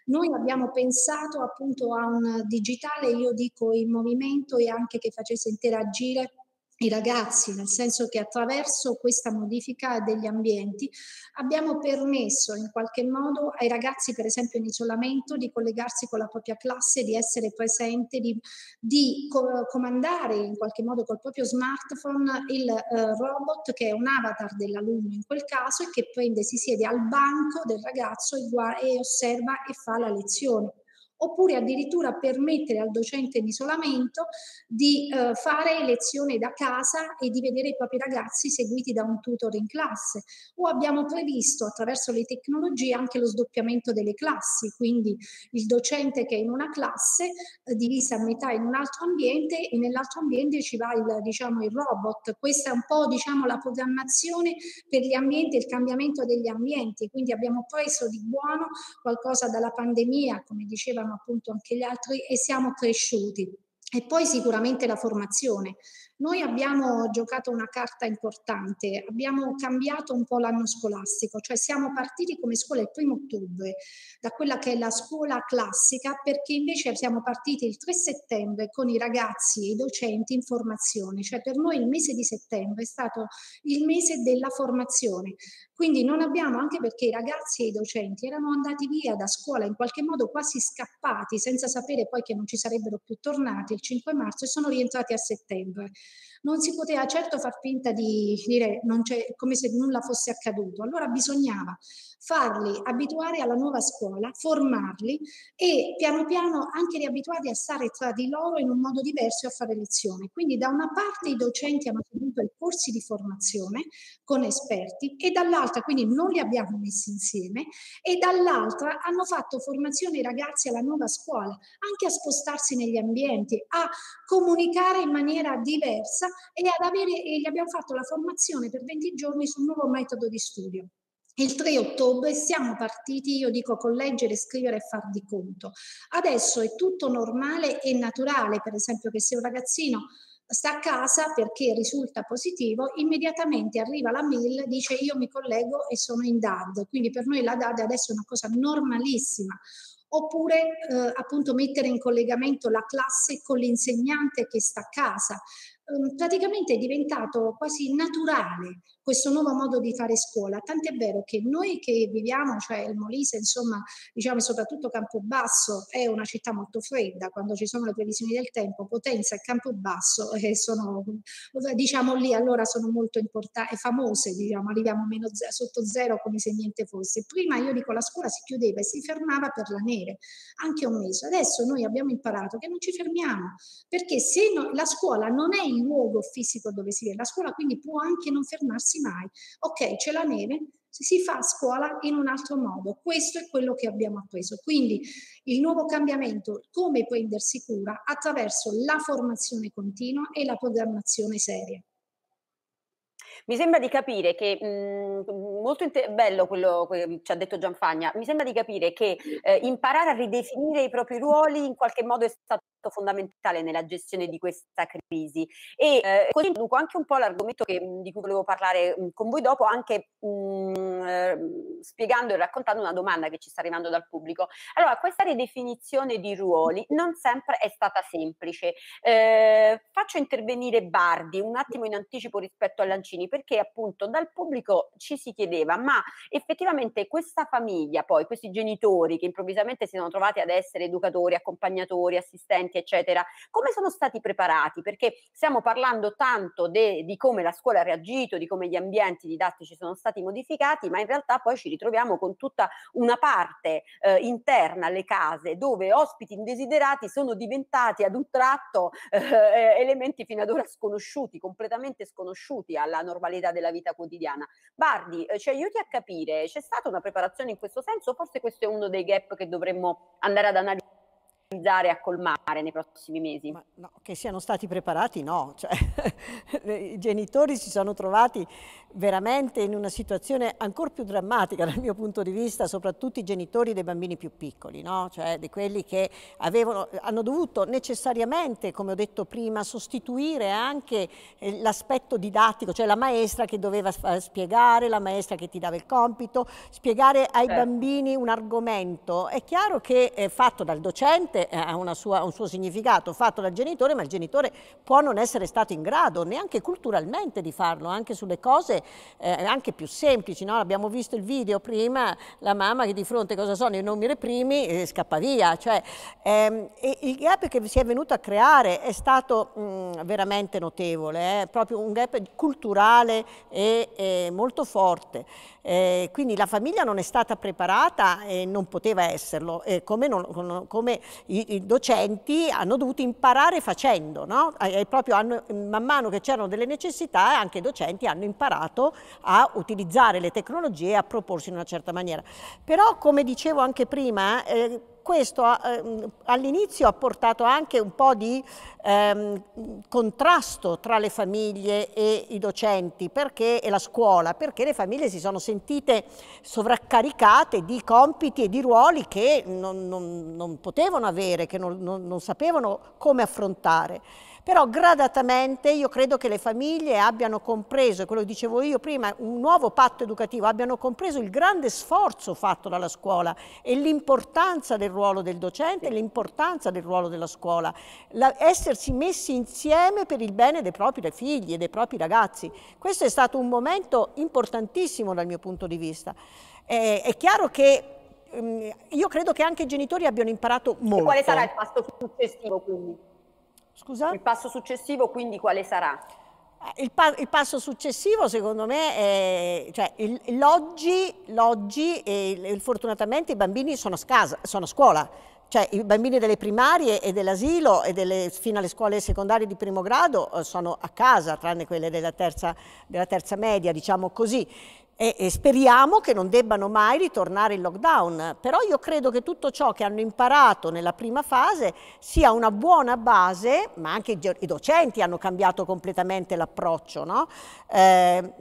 Noi abbiamo pensato appunto a un digitale, io dico in movimento e anche che facesse interagire i ragazzi, nel senso che attraverso questa modifica degli ambienti abbiamo permesso in qualche modo ai ragazzi, per esempio in isolamento, di collegarsi con la propria classe, di essere presente, di, di co- comandare in qualche modo col proprio smartphone il eh, robot che è un avatar dell'alunno in quel caso e che prende, si siede al banco del ragazzo e, guarda, e osserva e fa la lezione oppure addirittura permettere al docente in isolamento di eh, fare lezione da casa e di vedere i propri ragazzi seguiti da un tutor in classe. O abbiamo previsto attraverso le tecnologie anche lo sdoppiamento delle classi, quindi il docente che è in una classe eh, divisa a metà in un altro ambiente e nell'altro ambiente ci va il, diciamo, il robot. Questa è un po' diciamo, la programmazione per gli ambienti, il cambiamento degli ambienti, quindi abbiamo preso di buono qualcosa dalla pandemia, come diceva facevano appunto anche gli altri e siamo cresciuti. E poi sicuramente la formazione. Noi abbiamo giocato una carta importante, abbiamo cambiato un po' l'anno scolastico, cioè siamo partiti come scuola il primo ottobre da quella che è la scuola classica perché invece siamo partiti il 3 settembre con i ragazzi e i docenti in formazione, cioè per noi il mese di settembre è stato il mese della formazione. Quindi non abbiamo, anche perché i ragazzi e i docenti erano andati via da scuola in qualche modo quasi scappati, senza sapere poi che non ci sarebbero più tornati il 5 marzo e sono rientrati a settembre. Non si poteva certo far finta di dire come se nulla fosse accaduto, allora bisognava farli abituare alla nuova scuola, formarli e piano piano anche riabituati a stare tra di loro in un modo diverso e a fare lezione. Quindi da una parte i docenti hanno tenuto i corsi di formazione con esperti e dall'altra dall'altra quindi non li abbiamo messi insieme e dall'altra hanno fatto formazione i ragazzi alla nuova scuola, anche a spostarsi negli ambienti, a comunicare in maniera diversa e ad avere, e gli abbiamo fatto la formazione per 20 giorni sul nuovo metodo di studio. Il 3 ottobre siamo partiti, io dico con leggere, scrivere e far di conto. Adesso è tutto normale e naturale, per esempio che se un ragazzino sta a casa perché risulta positivo, immediatamente arriva la mail, dice io mi collego e sono in DAD. Quindi per noi la DAD adesso è una cosa normalissima oppure eh, appunto mettere in collegamento la classe con l'insegnante che sta a casa. Ehm, praticamente è diventato quasi naturale questo nuovo modo di fare scuola. Tant'è vero che noi che viviamo, cioè il Molise, insomma, diciamo soprattutto Campobasso, è una città molto fredda quando ci sono le previsioni del tempo, Potenza e Campobasso eh, sono, diciamo lì, allora sono molto importanti e famose, diciamo, arriviamo meno z- sotto zero come se niente fosse. Prima io dico la scuola si chiudeva e si fermava per la neve, anche un mese. Adesso noi abbiamo imparato che non ci fermiamo, perché se no, la scuola non è il luogo fisico dove si vive, la scuola quindi può anche non fermarsi fermarsi mai. Ok, c'è la neve, si fa scuola in un altro modo. Questo è quello che abbiamo appreso. Quindi il nuovo cambiamento, come prendersi cura attraverso la formazione continua e la programmazione seria. Mi sembra di capire che, mh, mhmm, molto inter- bello quello che ci ha detto Gianfagna, mi sembra di capire che eh, imparare a ridefinire i propri ruoli in qualche modo è stato fondamentale nella gestione di questa crisi e eh, così introduco anche un po' l'argomento che, mhmm, di cui volevo parlare mh, mhmm, con voi dopo anche mh, ehm, spiegando e raccontando una domanda che ci sta arrivando dal pubblico. Allora, questa ridefinizione di ruoli non sempre è stata semplice. Eh, faccio intervenire Bardi un attimo in anticipo rispetto a Lancini perché appunto dal pubblico ci si chiedeva ma effettivamente questa famiglia poi, questi genitori che improvvisamente si sono trovati ad essere educatori, accompagnatori, assistenti eccetera, come sono stati preparati? Perché stiamo parlando tanto de, di come la scuola ha reagito, di come gli ambienti didattici sono stati modificati, ma in realtà poi ci ritroviamo con tutta una parte eh, interna alle case dove ospiti indesiderati sono diventati ad un tratto eh, eh elementi fino ad ora sconosciuti, completamente sconosciuti alla normativa qualità della vita quotidiana. Bardi, eh, ci aiuti a capire, c'è stata una preparazione in questo senso? Forse questo è uno dei gap che dovremmo andare ad analizzare concretizzare e a colmare nei prossimi mesi? No, che siano stati preparati no, cioè, i genitori si sono trovati veramente in una situazione ancora più drammatica dal mio punto di vista, soprattutto i genitori dei bambini più piccoli, no? cioè di quelli che avevano, hanno dovuto necessariamente, come ho detto prima, sostituire anche eh, l'aspetto didattico, cioè la maestra che doveva spiegare, la maestra che ti dava il compito, spiegare ai certo. bambini un argomento. È chiaro che è fatto dal docente ovviamente eh, ha, sua, ha, un suo significato fatto dal genitore, ma il genitore può non essere stato in grado neanche culturalmente di farlo, anche sulle cose eh, anche più semplici. No? Abbiamo visto il video prima, la mamma che di fronte cosa sono, io non mi reprimi, eh, scappa via. Cioè, ehm, il gap che si è venuto a creare è stato mh, mm, veramente notevole, eh? proprio un gap culturale e, e molto forte. Eh, quindi la famiglia non è stata preparata e non poteva esserlo, eh, come, non, come i, i, docenti hanno dovuto imparare facendo, no? e proprio hanno, man mano che c'erano delle necessità anche i docenti hanno imparato a utilizzare le tecnologie e a proporsi in una certa maniera. Però come dicevo anche prima, eh, questo ehm, all'inizio ha portato anche un po' di ehm, contrasto tra le famiglie e i docenti perché, e la scuola, perché le famiglie si sono sentite sovraccaricate di compiti e di ruoli che non, non, non potevano avere, che non, non sapevano come affrontare però gradatamente io credo che le famiglie abbiano compreso, e quello che dicevo io prima, un nuovo patto educativo, abbiano compreso il grande sforzo fatto dalla scuola e l'importanza del ruolo del docente, sì. l'importanza del ruolo della scuola, la, essersi messi insieme per il bene dei propri figli e dei propri ragazzi. Questo è stato un momento importantissimo dal mio punto di vista. Eh, è chiaro che io credo che anche i genitori abbiano imparato molto. E quale sarà il passo successivo quindi? Scusa? Il passo successivo quindi quale sarà? Eh, il, pa il passo successivo secondo me è, cioè, l'oggi, e fortunatamente i bambini sono, scasa, sono a scuola, cioè i bambini delle primarie e dell'asilo e delle, fino alle scuole secondarie di primo grado eh, sono a casa, tranne quelle della terza, della terza media, diciamo così e, e speriamo che non debbano mai ritornare in lockdown, però io credo che tutto ciò che hanno imparato nella prima fase sia una buona base, ma anche i, docenti hanno cambiato completamente l'approccio, no? eh,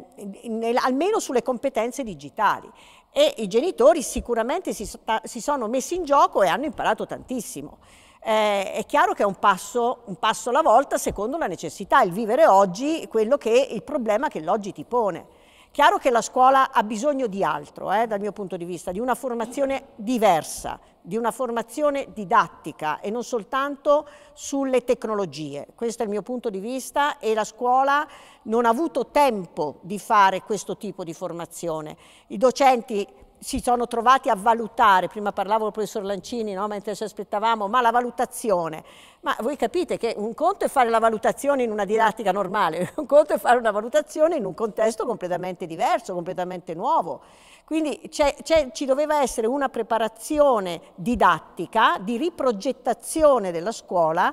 almeno sulle competenze digitali e i genitori sicuramente si, si, sono messi in gioco e hanno imparato tantissimo. Eh, è chiaro che è un passo, un passo alla volta secondo la necessità, il vivere oggi quello che, è il problema che l'oggi ti pone. Chiaro che la scuola ha bisogno di altro, eh, dal mio punto di vista, di una formazione diversa, di una formazione didattica e non soltanto sulle tecnologie. Questo è il mio punto di vista e la scuola non ha avuto tempo di fare questo tipo di formazione. I docenti si sono trovati a valutare, prima parlavo del professor Lancini no, mentre ci aspettavamo, ma la valutazione. Ma voi capite che un conto è fare la valutazione in una didattica normale, un conto è fare una valutazione in un contesto completamente diverso, completamente nuovo. Quindi c è, ci doveva essere una preparazione didattica, di riprogettazione della scuola,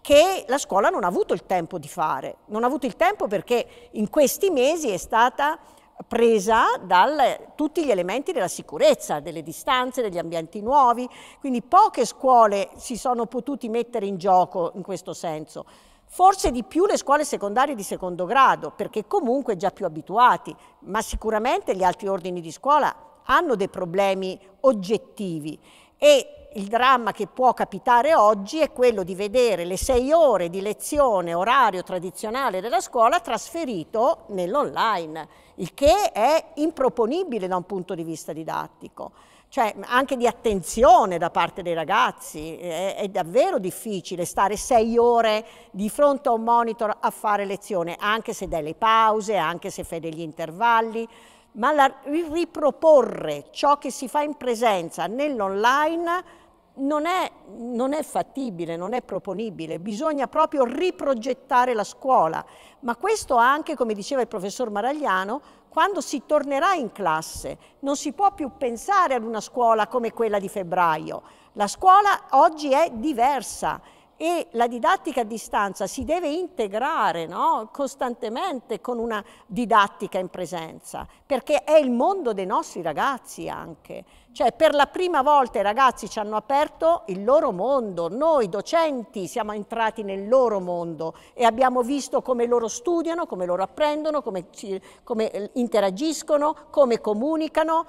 che la scuola non ha avuto il tempo di fare. Non ha avuto il tempo perché in questi mesi è stata presa da tutti gli elementi della sicurezza, delle distanze, degli ambienti nuovi, quindi poche scuole si sono potute mettere in gioco in questo senso. Forse di più le scuole secondarie di secondo grado, perché comunque già più abituati, ma sicuramente gli altri ordini di scuola hanno dei problemi oggettivi e il dramma che può capitare oggi è quello di vedere le sei ore di lezione orario tradizionale della scuola trasferito nell'online, il che è improponibile da un punto di vista didattico. Cioè, anche di attenzione da parte dei ragazzi, è, è davvero difficile stare sei ore di fronte a un monitor a fare lezione, anche se dai le pause, anche se fai degli intervalli, ma la, riproporre ciò che si fa in presenza nell'online non è, non è, fattibile, non è proponibile, bisogna proprio riprogettare la scuola, ma questo anche, come diceva il professor Maragliano, quando si tornerà in classe, non si può più pensare ad una scuola come quella di febbraio, la scuola oggi è diversa e la didattica a distanza si deve integrare no? costantemente con una didattica in presenza, perché è il mondo dei nostri ragazzi anche. Cioè per la prima volta i ragazzi ci hanno aperto il loro mondo, noi docenti siamo entrati nel loro mondo e abbiamo visto come loro studiano, come loro apprendono, come, ci, come eh, interagiscono, come comunicano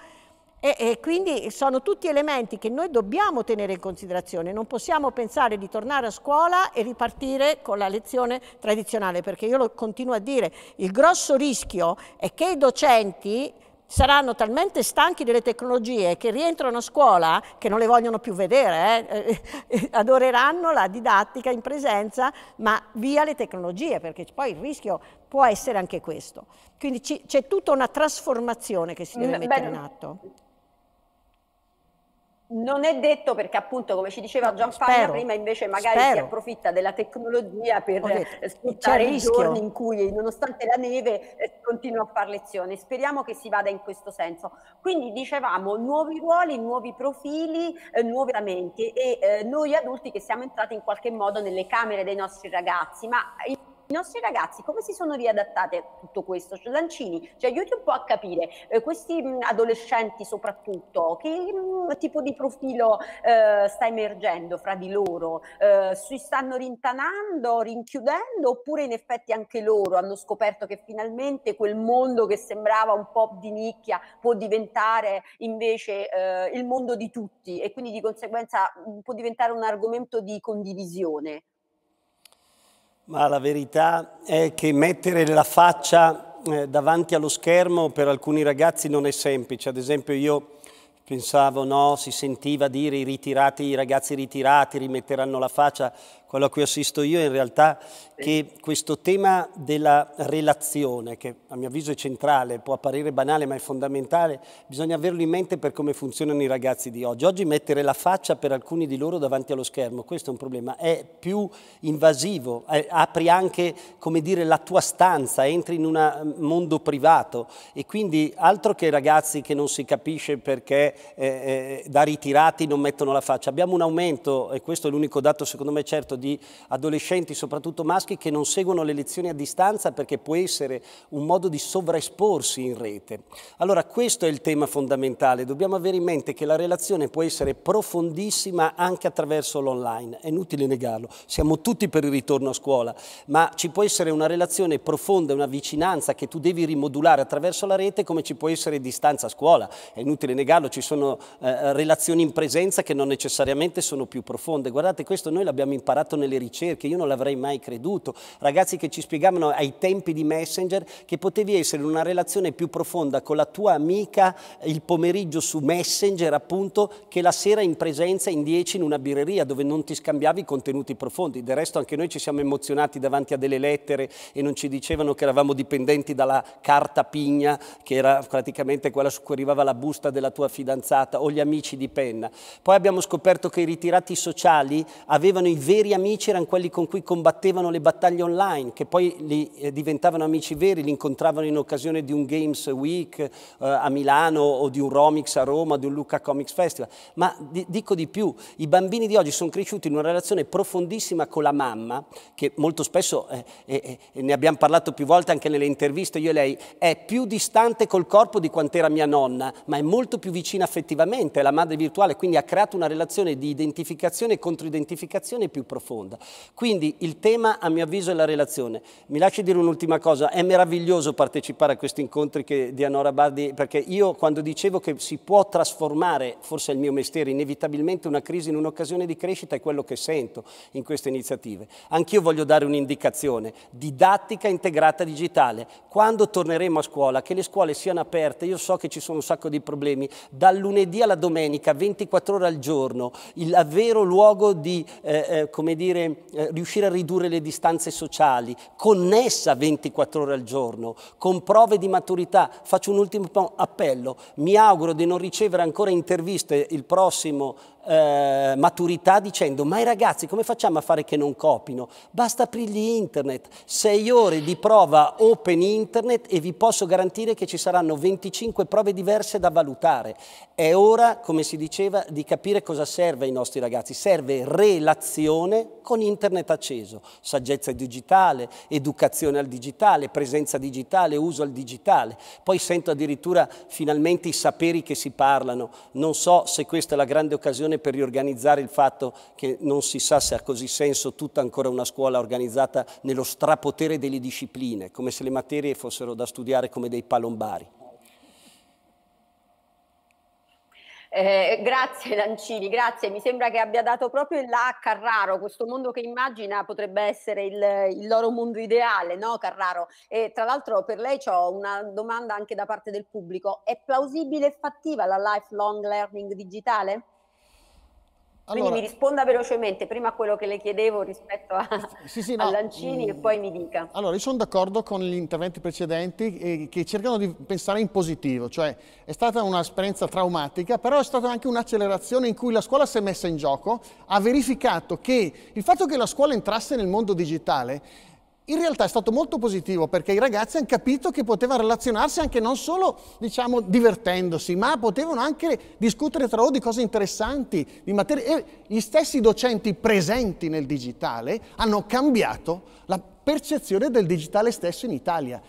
e, e, quindi sono tutti elementi che noi dobbiamo tenere in considerazione, non possiamo pensare di tornare a scuola e ripartire con la lezione tradizionale, perché io lo continuo a dire, il grosso rischio è che i docenti saranno talmente stanchi delle tecnologie che rientrano a scuola che non le vogliono più vedere, eh? adoreranno la didattica in presenza, ma via le tecnologie, perché poi il rischio può essere anche questo. Quindi c'è tutta una trasformazione che si deve mm, mettere Beh, in atto. Non è detto perché appunto, come ci diceva Gianfagna prima, invece magari spero. si approfitta della tecnologia per eh, sfruttare i giorni in cui, nonostante la neve, eh, continua a fare lezione. Speriamo che si vada in questo senso. Quindi dicevamo nuovi ruoli, nuovi profili, eh, nuovi lamenti e eh, noi adulti che siamo entrati in qualche modo nelle camere dei nostri ragazzi, ma... In i nostri ragazzi come si sono riadattati a tutto questo? Cioè, Lancini, ci aiuti un po' a capire eh, questi mh, mm, adolescenti soprattutto, che mh, mm, tipo di profilo eh, sta emergendo fra di loro? Eh, si stanno rintanando, rinchiudendo oppure in effetti anche loro hanno scoperto che finalmente quel mondo che sembrava un po' di nicchia può diventare invece eh, il mondo di tutti e quindi di conseguenza mh, mm, può diventare un argomento di condivisione? Ma la verità è che mettere la faccia eh, davanti allo schermo per alcuni ragazzi non è semplice. Ad esempio io pensavo, no, si sentiva dire i ritirati, i ragazzi ritirati rimetteranno la faccia quello a cui assisto io in realtà che questo tema della relazione, che a mio avviso è centrale, può apparire banale ma è fondamentale, bisogna averlo in mente per come funzionano i ragazzi di oggi. Oggi mettere la faccia per alcuni di loro davanti allo schermo, questo è un problema, è più invasivo, è, apri anche come dire, la tua stanza, entri in un eh, mondo privato e quindi altro che ragazzi che non si capisce perché eh, eh, da ritirati non mettono la faccia, abbiamo un aumento, e questo è l'unico dato secondo me certo, di adolescenti, soprattutto maschi, che non seguono le lezioni a distanza perché può essere un modo di sovraesporsi in rete. Allora questo è il tema fondamentale, dobbiamo avere in mente che la relazione può essere profondissima anche attraverso l'online, è inutile negarlo, siamo tutti per il ritorno a scuola, ma ci può essere una relazione profonda, una vicinanza che tu devi rimodulare attraverso la rete come ci può essere distanza a scuola, è inutile negarlo, ci sono eh, relazioni in presenza che non necessariamente sono più profonde, guardate questo noi l'abbiamo imparato fatto nelle ricerche, io non l'avrei mai creduto. Ragazzi che ci spiegavano ai tempi di Messenger che potevi essere in una relazione più profonda con la tua amica il pomeriggio su Messenger appunto che la sera in presenza in 10 in una birreria dove non ti scambiavi contenuti profondi. Del resto anche noi ci siamo emozionati davanti a delle lettere e non ci dicevano che eravamo dipendenti dalla carta pigna che era praticamente quella su cui arrivava la busta della tua fidanzata o gli amici di penna. Poi abbiamo scoperto che i ritirati sociali avevano i veri amici erano quelli con cui combattevano le battaglie online, che poi li, eh, diventavano amici veri, li incontravano in occasione di un Games Week eh, a Milano o di un Romix a Roma, di un Lucca Comics Festival. Ma dico di più, i bambini di oggi sono cresciuti in una relazione profondissima con la mamma, che molto spesso, e eh, ne abbiamo parlato più volte anche nelle interviste, io e lei, è più distante col corpo di quant'era mia nonna, ma è molto più vicina affettivamente alla madre virtuale, quindi ha creato una relazione di identificazione e controidentificazione più profonda profonda. Quindi il tema, a mio avviso, è la relazione. Mi lasci dire un'ultima cosa, è meraviglioso partecipare a questi incontri che, di Anora Bardi, perché io quando dicevo che si può trasformare, forse è il mio mestiere, inevitabilmente una crisi in un'occasione di crescita, è quello che sento in queste iniziative. Anch'io voglio dare un'indicazione, didattica integrata digitale. Quando torneremo a scuola, che le scuole siano aperte, io so che ci sono un sacco di problemi, dal lunedì alla domenica, 24 ore al giorno, il vero luogo di, eh, eh, come come dire, eh, riuscire a ridurre le distanze sociali, connessa 24 ore al giorno, con prove di maturità. Faccio un ultimo appello, mi auguro di non ricevere ancora interviste il prossimo eh, maturità dicendo ma i ragazzi come facciamo a fare che non copino? Basta aprirgli internet, sei ore di prova open internet e vi posso garantire che ci saranno 25 prove diverse da valutare. È ora, come si diceva, di capire cosa serve ai nostri ragazzi. Serve relazione con internet acceso, saggezza digitale, educazione al digitale, presenza digitale, uso al digitale. Poi sento addirittura finalmente i saperi che si parlano. Non so se questa è la grande occasione occasione per riorganizzare il fatto che non si sa se ha così senso tutta ancora una scuola organizzata nello strapotere delle discipline, come se le materie fossero da studiare come dei palombari. Eh, grazie Lancini, grazie. Mi sembra che abbia dato proprio il là a Carraro, questo mondo che immagina potrebbe essere il, il loro mondo ideale, no Carraro? E tra l'altro per lei ho una domanda anche da parte del pubblico. È plausibile e fattiva la lifelong learning digitale? Quindi mi risponda velocemente prima a quello che le chiedevo rispetto a, sì, sì, no, a Lancini mh, e mm, poi mi dica. Allora, io sono d'accordo con gli interventi precedenti eh, che cercano di pensare in positivo, cioè è stata un'esperienza traumatica, però è stata anche un'accelerazione in cui la scuola si è messa in gioco, ha verificato che il fatto che la scuola entrasse nel mondo digitale in realtà è stato molto positivo perché i ragazzi hanno capito che potevano relazionarsi anche non solo diciamo, divertendosi, ma potevano anche discutere tra loro di cose interessanti, di materie. E gli stessi docenti presenti nel digitale hanno cambiato la percezione del digitale stesso in Italia.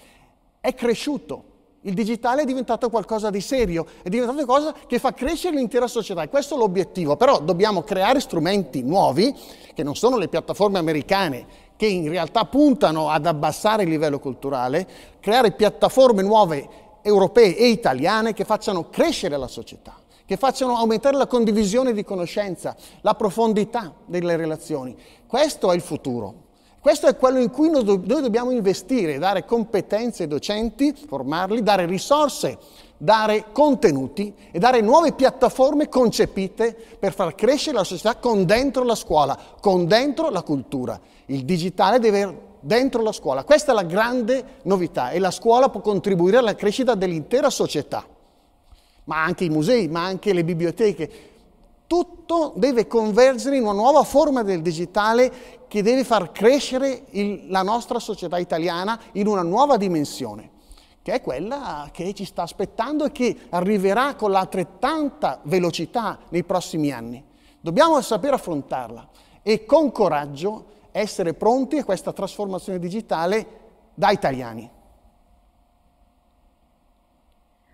È cresciuto. Il digitale è diventato qualcosa di serio, è diventato qualcosa che fa crescere l'intera società e questo è l'obiettivo. Però dobbiamo creare strumenti nuovi che non sono le piattaforme americane che in realtà puntano ad abbassare il livello culturale, creare piattaforme nuove europee e italiane che facciano crescere la società, che facciano aumentare la condivisione di conoscenza, la profondità delle relazioni. Questo è il futuro. Questo è quello in cui noi dobbiamo investire, dare competenze ai docenti, formarli, dare risorse dare contenuti e dare nuove piattaforme concepite per far crescere la società con dentro la scuola, con dentro la cultura. Il digitale deve essere dentro la scuola. Questa è la grande novità e la scuola può contribuire alla crescita dell'intera società, ma anche i musei, ma anche le biblioteche. Tutto deve convergere in una nuova forma del digitale che deve far crescere il, la nostra società italiana in una nuova dimensione che è quella che ci sta aspettando e che arriverà con altrettanta velocità nei prossimi anni. Dobbiamo saper affrontarla e con coraggio essere pronti a questa trasformazione digitale da italiani.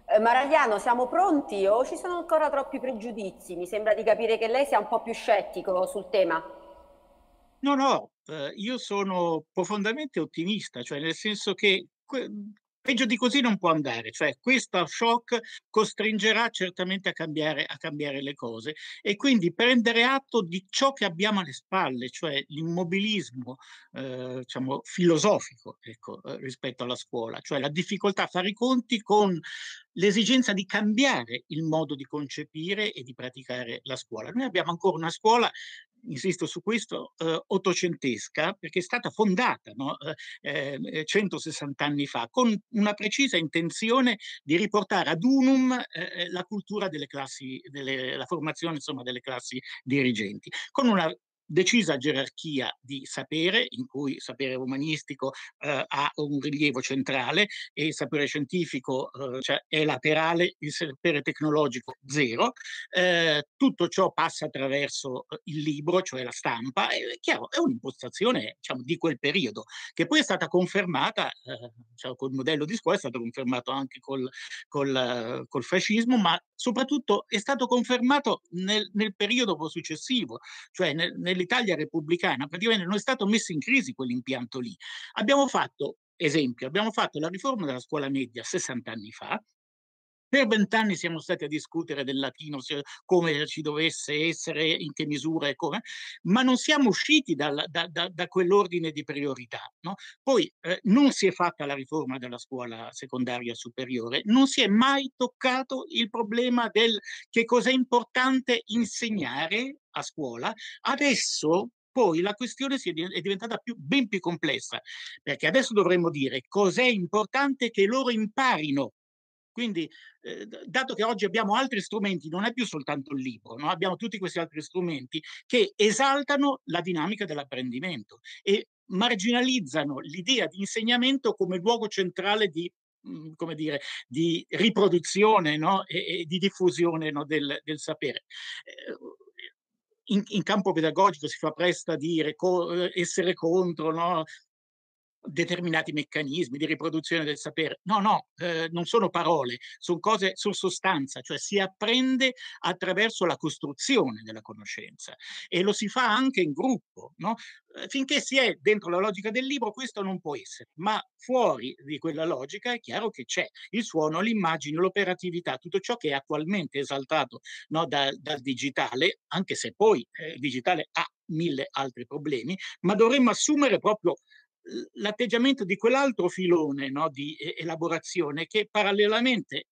Eh, Maragliano, siamo pronti o ci sono ancora troppi pregiudizi? Mi sembra di capire che lei sia un po' più scettico sul tema. No, no, eh, io sono profondamente ottimista, cioè nel senso che Peggio di così non può andare, cioè questo shock costringerà certamente a cambiare, a cambiare le cose e quindi prendere atto di ciò che abbiamo alle spalle, cioè l'immobilismo eh, diciamo, filosofico ecco, eh, rispetto alla scuola, cioè la difficoltà a fare i conti con l'esigenza di cambiare il modo di concepire e di praticare la scuola. Noi abbiamo ancora una scuola insisto su questo, eh, ottocentesca, perché è stata fondata no? eh, 160 ehm, eh, anni fa, con una precisa intenzione di riportare ad unum eh, eh, la cultura delle classi, delle, la formazione insomma, delle classi dirigenti, con una decisa gerarchia di sapere, in cui sapere romanistico eh, ha un rilievo centrale e il sapere scientifico eh, cioè è laterale, il sapere tecnologico zero. Eh, tutto ciò passa attraverso eh, il libro, cioè la stampa, è chiaro, è un'impostazione diciamo, di quel periodo, che poi è stata confermata eh, diciamo, col modello di scuola, è stato confermato anche col, col, col fascismo, ma soprattutto è stato confermato nel, nel periodo successivo, cioè nel, nel dell'Italia repubblicana, praticamente non è stato messo in crisi quell'impianto lì. Abbiamo fatto, esempio, abbiamo fatto la riforma della scuola media 60 anni fa, per vent'anni siamo stati a discutere del latino, se, come ci dovesse essere, in che misura e come, ma non siamo usciti dal, da, da, da, quell'ordine di priorità. No? Poi eh, non si è fatta la riforma della scuola secondaria superiore, non si è mai toccato il problema del che cos'è importante insegnare a scuola. Adesso poi la questione è diventata più, ben più complessa, perché adesso dovremmo dire cos'è importante che loro imparino quindi, eh, dato che oggi abbiamo altri strumenti, non è più soltanto il libro, no? abbiamo tutti questi altri strumenti che esaltano la dinamica dell'apprendimento e marginalizzano l'idea di insegnamento come luogo centrale di mhmm, come dire, di riproduzione no? e, e, di diffusione no? del, del, sapere. Ehm, in, in, campo pedagogico si fa presto a dire co- essere contro no? determinati meccanismi di riproduzione del sapere. No, no, eh, non sono parole, sono cose su sostanza, cioè si apprende attraverso la costruzione della conoscenza e lo si fa anche in gruppo. No? Eh, finché si è dentro la logica del libro questo non può essere, ma fuori di quella logica è chiaro che c'è il suono, l'immagine, l'operatività, tutto ciò che è attualmente esaltato no, da, dal digitale, anche se poi eh, il digitale ha mille altri problemi, ma dovremmo assumere proprio l'atteggiamento di quell'altro filone no, di elaborazione che parallelamente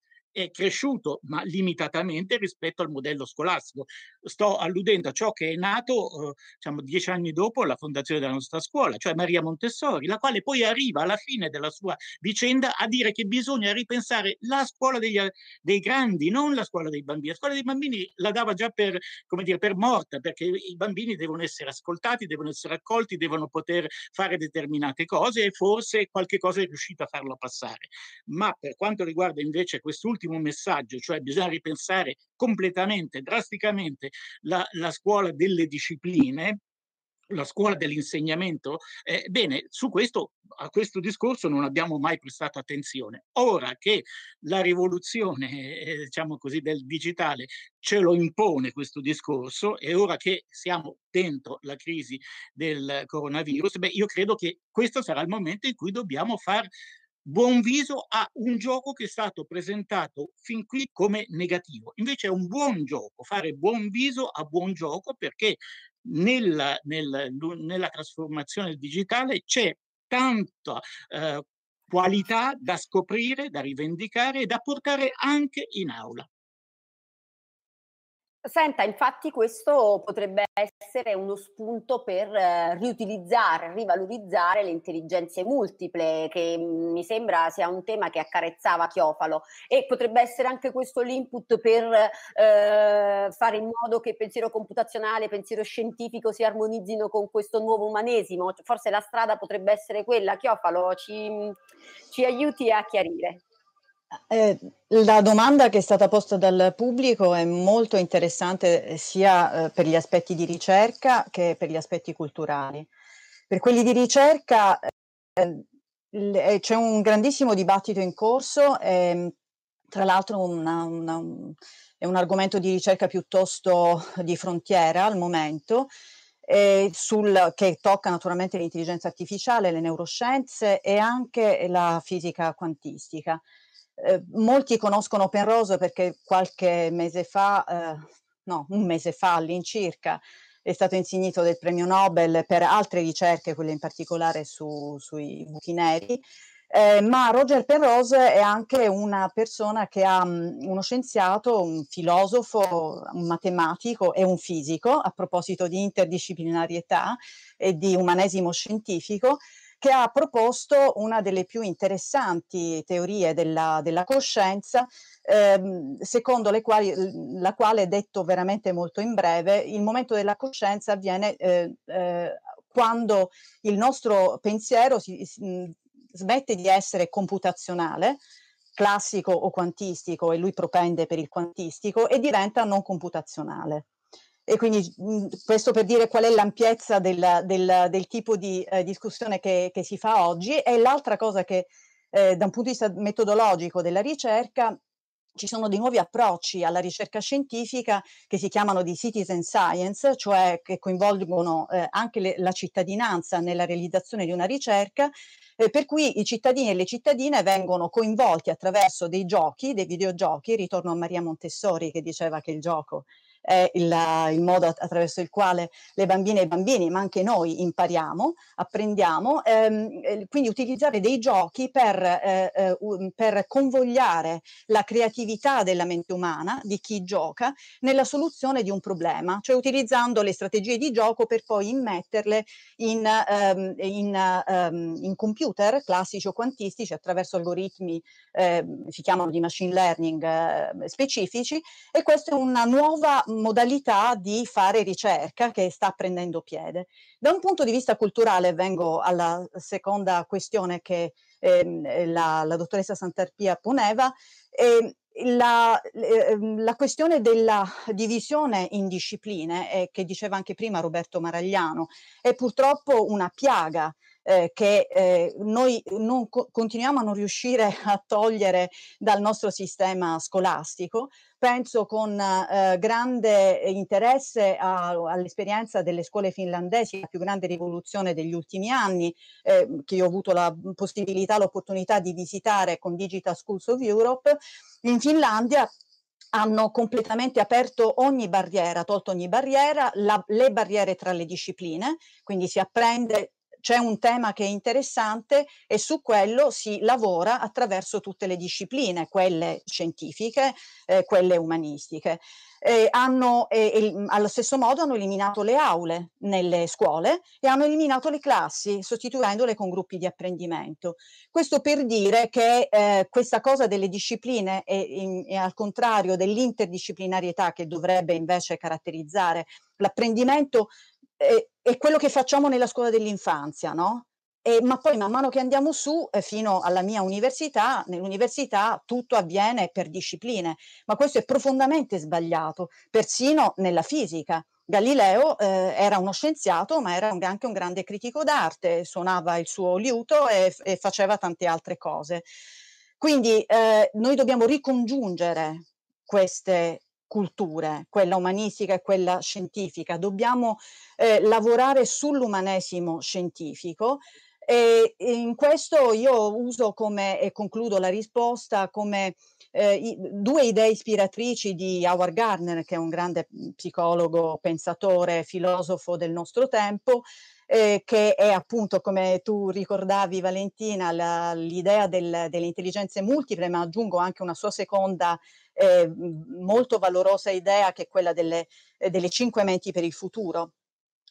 è cresciuto, ma limitatamente rispetto al modello scolastico. Sto alludendo a ciò che è nato eh, diciamo, dieci anni dopo la fondazione della nostra scuola, cioè Maria Montessori, la quale poi arriva alla fine della sua vicenda a dire che bisogna ripensare la scuola degli, dei grandi, non la scuola dei bambini. La scuola dei bambini la dava già per, come dire, per morta, perché i bambini devono essere ascoltati, devono essere accolti, devono poter fare determinate cose e forse qualche cosa è riuscita a farlo passare. Ma per quanto riguarda invece quest'ultimo l'ultimo messaggio, cioè bisogna ripensare completamente, drasticamente la, la scuola delle discipline, la scuola dell'insegnamento? Eh, bene, su questo, a questo discorso non abbiamo mai prestato attenzione. Ora che la rivoluzione, eh, diciamo così, del digitale ce lo impone questo discorso e ora che siamo dentro la crisi del coronavirus, beh, io credo che questo sarà il momento in cui dobbiamo far buon viso a un gioco che è stato presentato fin qui come negativo. Invece è un buon gioco, fare buon viso a buon gioco perché nella, nel, nella trasformazione digitale c'è tanta eh, qualità da scoprire, da rivendicare e da portare anche in aula. Senta, infatti questo potrebbe essere uno spunto per eh, riutilizzare, rivalorizzare le intelligenze multiple, che mh, mm, mi sembra sia un tema che accarezzava Chiofalo e potrebbe essere anche questo l'input per eh, fare in modo che pensiero computazionale e pensiero scientifico si armonizzino con questo nuovo umanesimo. Forse la strada potrebbe essere quella. Chiofalo, ci, ci aiuti a chiarire. Eh, la domanda che è stata posta dal pubblico è molto interessante eh, sia eh, per gli aspetti di ricerca che per gli aspetti culturali. Per quelli di ricerca eh, le, eh, c'è un grandissimo dibattito in corso, ehm, tra l'altro una, una, un, è un argomento di ricerca piuttosto di frontiera al momento, sul, che tocca naturalmente l'intelligenza artificiale, le neuroscienze e anche la fisica quantistica. Ehm, molti conoscono Penrose perché qualche mese fa, eh, no, un mese fa all'incirca, è stato insignito del premio Nobel per altre ricerche, quelle in particolare su, sui buchi neri. Eh, ma Roger Penrose è anche una persona che ha um, uno scienziato, un filosofo, un matematico e un fisico, a proposito di interdisciplinarietà e di umanesimo scientifico, che ha proposto una delle più interessanti teorie della, della coscienza, ehm, secondo quali, la quale, detto veramente molto in breve, il momento della coscienza avviene eh, eh, quando il nostro pensiero si, si, smette di essere computazionale, classico o quantistico, e lui propende per il quantistico, e diventa non computazionale. E quindi mh, mm, questo per dire qual è l'ampiezza del, del, del tipo di eh, discussione che, che, si fa oggi. E l'altra cosa che eh, da un punto di vista metodologico della ricerca ci sono dei nuovi approcci alla ricerca scientifica che si chiamano di citizen science, cioè che coinvolgono eh, anche le, la cittadinanza nella realizzazione di una ricerca, eh, per cui i cittadini e le cittadine vengono coinvolti attraverso dei giochi, dei videogiochi, ritorno a Maria Montessori che diceva che il gioco è il, il modo attraverso il quale le bambine e i bambini, ma anche noi, impariamo, apprendiamo, ehm, quindi utilizzare dei giochi per, eh, eh per convogliare la creatività della mente umana, di chi gioca, nella soluzione di un problema, cioè utilizzando le strategie di gioco per poi immetterle in, um, in, um, in computer classici o quantistici attraverso algoritmi, eh, si chiamano di machine learning eh, specifici, e questa è una nuova modalità di fare ricerca che sta prendendo piede. Da un punto di vista culturale vengo alla seconda questione che eh, la, la, dottoressa Santarpia poneva. Eh, la, ehm, la, questione della divisione in discipline, eh, che diceva anche prima Roberto Maragliano, è purtroppo una piaga eh, che eh, noi non co- continuiamo a non riuscire a togliere dal nostro sistema scolastico. Penso con eh, grande interesse a, all'esperienza delle scuole finlandesi, la più grande rivoluzione degli ultimi anni, eh, che io ho avuto la possibilità, l'opportunità di visitare con Digital Schools of Europe. In Finlandia hanno completamente aperto ogni barriera, tolto ogni barriera, la, le barriere tra le discipline, quindi si apprende c'è un tema che è interessante e su quello si lavora attraverso tutte le discipline, quelle scientifiche, eh, quelle umanistiche. Eh, hanno, eh, allo stesso modo hanno eliminato le aule nelle scuole e hanno eliminato le classi, sostituendole con gruppi di apprendimento. Questo per dire che eh, questa cosa delle discipline è, in, è al contrario dell'interdisciplinarietà che dovrebbe invece caratterizzare l'apprendimento è, quello che facciamo nella scuola dell'infanzia, no? E, ma poi man mano che andiamo su, eh, fino alla mia università, nell'università tutto avviene per discipline, ma questo è profondamente sbagliato, persino nella fisica. Galileo eh, era uno scienziato, ma era un, anche un grande critico d'arte, suonava il suo liuto e, e faceva tante altre cose. Quindi eh, noi dobbiamo ricongiungere queste culture, quella umanistica e quella scientifica. Dobbiamo eh, lavorare sull'umanesimo scientifico e, in questo io uso come, e concludo la risposta, come eh, i, due idee ispiratrici di Howard Gardner, che è un grande psicologo, pensatore, filosofo del nostro tempo, eh, che è appunto, come tu ricordavi Valentina, la, l'idea del, delle intelligenze multiple, ma aggiungo anche una sua seconda eh, molto valorosa idea, che è quella delle, eh, delle cinque menti per il futuro.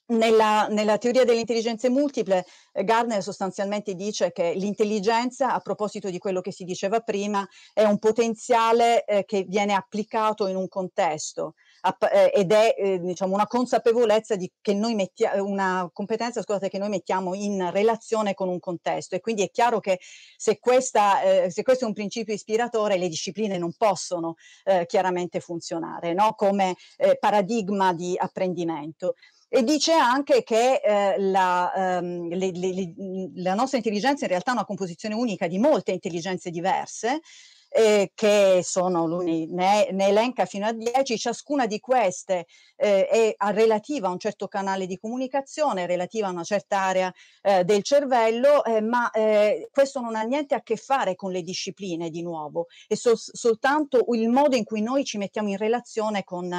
Nella, nella, teoria delle intelligenze multiple, eh, Gardner sostanzialmente dice che l'intelligenza, a proposito di quello che si diceva prima, è un potenziale eh, che viene applicato in un contesto app- eh, ed è eh, diciamo, una consapevolezza di, che noi mettiamo, una competenza scusate, che noi mettiamo in relazione con un contesto. E quindi è chiaro che se, questa, eh, se questo è un principio ispiratore, le discipline non possono eh, chiaramente funzionare no? come paradigma di apprendimento e dice anche che eh, la, ehm, le, le, le, la, nostra intelligenza in realtà è una composizione unica di molte intelligenze diverse, eh, che sono, lui ne, ne, elenca fino a 10, ciascuna di queste eh, è relativa a un certo canale di comunicazione, relativa a una certa area eh, del cervello, eh, ma eh, questo non ha niente a che fare con le discipline di nuovo, è sol- soltanto il modo in cui noi ci mettiamo in relazione con,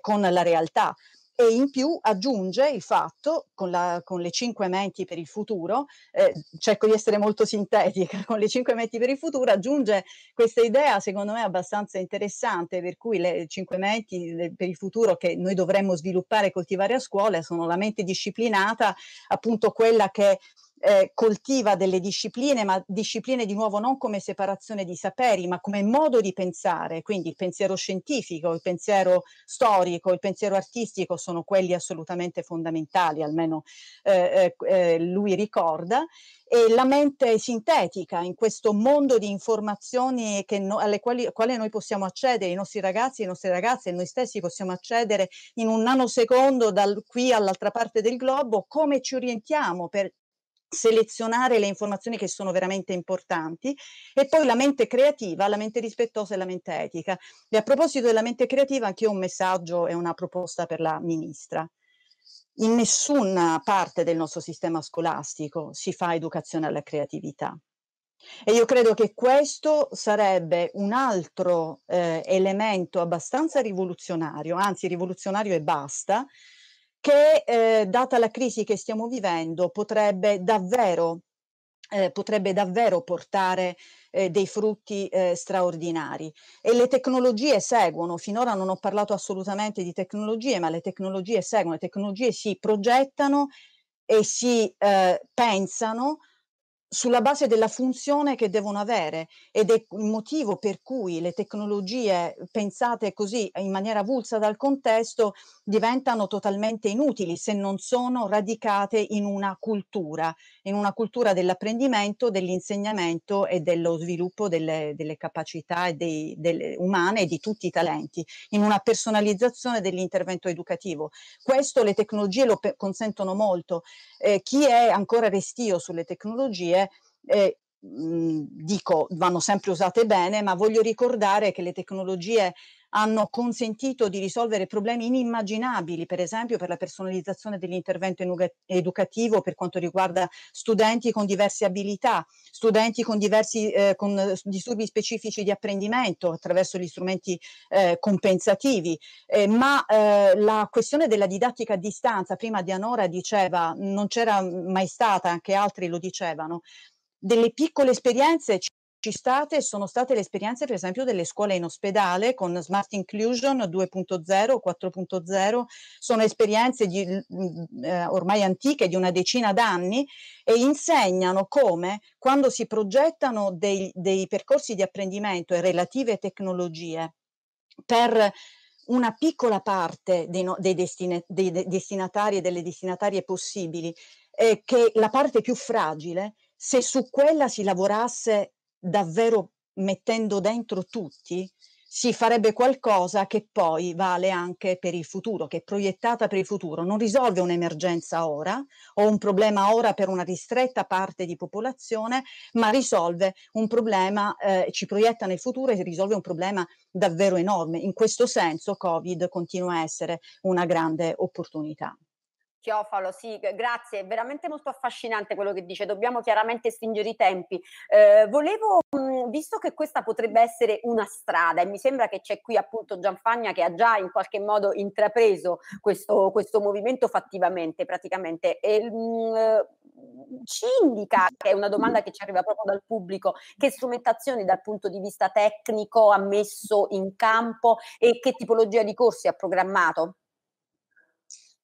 con la realtà e in più aggiunge il fatto, con, la, con le cinque menti per il futuro, eh, cerco di essere molto sintetica, con le cinque menti per il futuro aggiunge questa idea secondo me abbastanza interessante, per cui le cinque menti per il futuro che noi dovremmo sviluppare e coltivare a scuola sono la mente disciplinata, appunto quella che eh, coltiva delle discipline, ma discipline di nuovo non come separazione di saperi, ma come modo di pensare, quindi il pensiero scientifico, il pensiero storico, il pensiero artistico sono quelli assolutamente fondamentali, almeno eh, eh, eh lui ricorda, e la mente sintetica in questo mondo di informazioni no, alle quali, quali, noi possiamo accedere, i nostri ragazzi, le nostre ragazze e noi stessi possiamo accedere in un nanosecondo dal qui all'altra parte del globo, come ci orientiamo per selezionare le informazioni che sono veramente importanti e poi la mente creativa, la mente rispettosa e la mente etica. E a proposito della mente creativa, anche io ho un messaggio e una proposta per la ministra. In nessuna parte del nostro sistema scolastico si fa educazione alla creatività. E io credo che questo sarebbe un altro eh, elemento abbastanza rivoluzionario, anzi rivoluzionario e basta, che eh, data la crisi che stiamo vivendo potrebbe davvero eh, potrebbe davvero portare eh, dei frutti eh, straordinari. E le tecnologie seguono, finora non ho parlato assolutamente di tecnologie, ma le tecnologie seguono, le tecnologie si progettano e si eh, pensano sulla base della funzione che devono avere ed è il motivo per cui le tecnologie pensate così in maniera avulsa dal contesto diventano totalmente inutili se non sono radicate in una cultura, in una cultura dell'apprendimento, dell'insegnamento e dello sviluppo delle, delle capacità e dei, delle umane e di tutti i talenti, in una personalizzazione dell'intervento educativo. Questo le tecnologie lo consentono molto. Eh, chi è ancora restio sulle tecnologie tecnologie eh, mh, mhmm, dico vanno sempre usate bene, ma voglio ricordare che le tecnologie hanno consentito di risolvere problemi inimmaginabili, per esempio per la personalizzazione dell'intervento educativo per quanto riguarda studenti con diverse abilità, studenti con diversi eh, con disturbi specifici di apprendimento attraverso gli strumenti eh, compensativi, eh, ma eh, la questione della didattica a distanza, prima Dianora diceva, non c'era mai stata, anche altri lo dicevano, delle piccole esperienze ci state, sono state le esperienze per esempio delle scuole in ospedale con Smart Inclusion 2.0, 4.0, sono esperienze di, mm, eh, ormai antiche di una decina d'anni e insegnano come quando si progettano dei, dei percorsi di apprendimento e relative tecnologie per una piccola parte dei, no, dei, destine, dei de, destinatari e delle destinatarie possibili, eh, che la parte più fragile, se su quella si lavorasse davvero mettendo dentro tutti, si farebbe qualcosa che poi vale anche per il futuro, che è proiettata per il futuro, non risolve un'emergenza ora o un problema ora per una ristretta parte di popolazione, ma risolve un problema, eh, ci proietta nel futuro e risolve un problema davvero enorme. In questo senso Covid continua a essere una grande opportunità. Chiofalo, sì, grazie, è veramente molto affascinante quello che dice, dobbiamo chiaramente stringere i tempi. Eh, volevo, mh, visto che questa potrebbe essere una strada e mi sembra che c'è qui appunto Gianfagna che ha già in qualche modo intrapreso questo, questo movimento fattivamente praticamente, e, mh, ci indica, che è una domanda che ci arriva proprio dal pubblico, che strumentazioni dal punto di vista tecnico ha messo in campo e che tipologia di corsi ha programmato?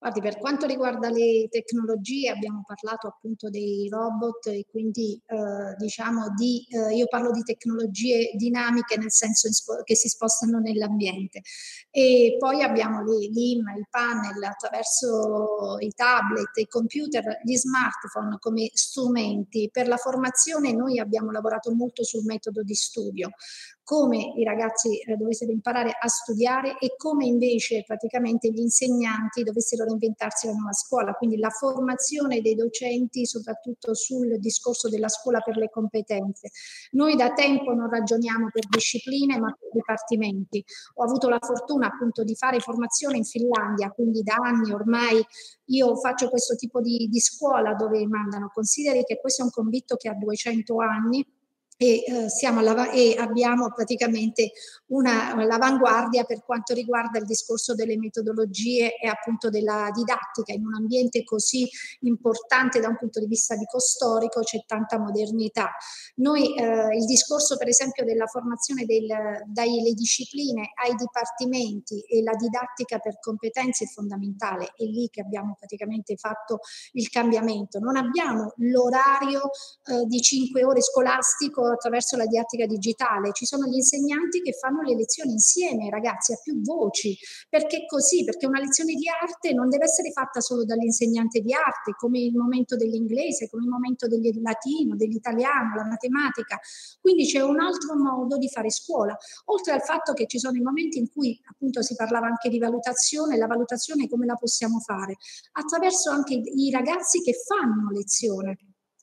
Guardi, per quanto riguarda le tecnologie, abbiamo parlato appunto dei robot e quindi eh, diciamo di, eh, io parlo di tecnologie dinamiche nel senso spo- che si spostano nell'ambiente. E poi abbiamo le, l'IM, il panel, attraverso i tablet, i computer, gli smartphone come strumenti. Per la formazione noi abbiamo lavorato molto sul metodo di studio, come i ragazzi eh, dovessero imparare a studiare e come invece praticamente gli insegnanti dovessero ad inventarsi la nuova scuola, quindi la formazione dei docenti soprattutto sul discorso della scuola per le competenze. Noi da tempo non ragioniamo per discipline ma per dipartimenti. Ho avuto la fortuna appunto di fare formazione in Finlandia, quindi da anni ormai io faccio questo tipo di, di scuola dove mandano. Consideri che questo è un convitto che ha 200 anni e, eh, siamo alla, e, abbiamo praticamente una, l'avanguardia per quanto riguarda il discorso delle metodologie e appunto della didattica. In un ambiente così importante da un punto di vista dico storico c'è tanta modernità. Noi eh, il discorso per esempio della formazione del, dalle discipline ai dipartimenti e la didattica per competenze è fondamentale, è lì che abbiamo praticamente fatto il cambiamento. Non abbiamo l'orario eh, di 5 ore scolastico attraverso la didattica digitale, ci sono gli insegnanti che fanno le lezioni insieme ai ragazzi a più voci, perché così, perché una lezione di arte non deve essere fatta solo dall'insegnante di arte, come il momento dell'inglese, come il momento del latino, dell'italiano, la matematica. Quindi c'è un altro modo di fare scuola, oltre al fatto che ci sono i momenti in cui appunto si parlava anche di valutazione, la valutazione come la possiamo fare, attraverso anche i ragazzi che fanno lezione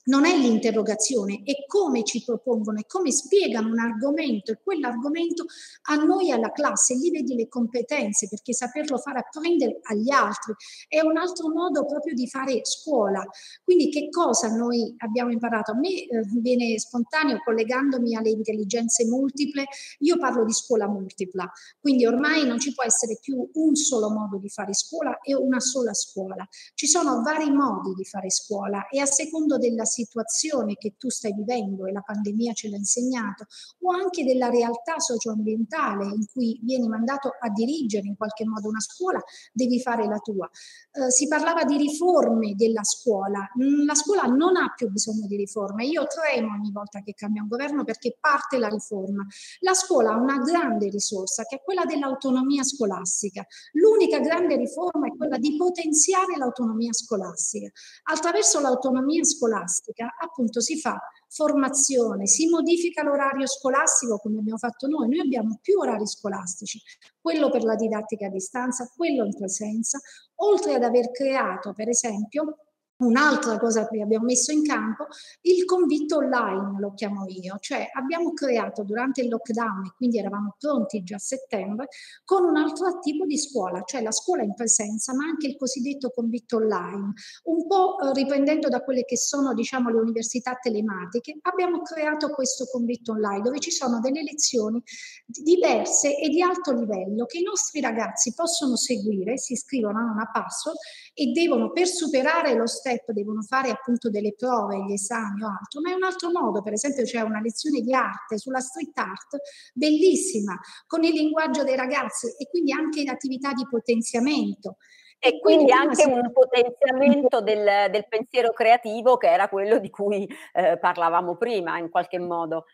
non è l'interrogazione, è come ci propongono, è come spiegano un argomento e quell'argomento a noi alla classe, lì vedi le competenze perché saperlo fare apprendere agli altri è un altro modo proprio di fare scuola. Quindi che cosa noi abbiamo imparato? A me eh, viene spontaneo collegandomi alle intelligenze multiple, io parlo di scuola multipla, quindi ormai non ci può essere più un solo modo di fare scuola e una sola scuola. Ci sono vari modi di fare scuola e a secondo della situazione situazione che tu stai vivendo e la pandemia ce l'ha insegnato, o anche della realtà socioambientale in cui vieni mandato a dirigere in qualche modo una scuola, devi fare la tua. Eh, si parlava di riforme della scuola, mm, la scuola non ha più bisogno di riforme, io tremo ogni volta che cambia un governo perché parte la riforma. La scuola ha una grande risorsa che è quella dell'autonomia scolastica. L'unica grande riforma è quella di potenziare l'autonomia scolastica. Attraverso l'autonomia scolastica scolastica appunto si fa formazione, si modifica l'orario scolastico come abbiamo fatto noi, noi abbiamo più orari scolastici, quello per la didattica a distanza, quello in presenza, oltre ad aver creato per esempio Un'altra cosa che abbiamo messo in campo, il convitto online lo chiamo io, cioè abbiamo creato durante il lockdown, e quindi eravamo pronti già a settembre, con un altro tipo di scuola, cioè la scuola in presenza, ma anche il cosiddetto convitto online. Un po' eh, riprendendo da quelle che sono diciamo, le università telematiche, abbiamo creato questo convitto online dove ci sono delle lezioni diverse e di alto livello che i nostri ragazzi possono seguire, si iscrivono a una password e devono per superare lo stesso step devono fare appunto delle prove, gli esami o altro, ma è un altro modo, per esempio c'è una lezione di arte sulla street art bellissima con il linguaggio dei ragazzi e quindi anche in attività di potenziamento. E quindi anche un potenziamento del, del, pensiero creativo che era quello di cui eh, parlavamo prima in qualche modo.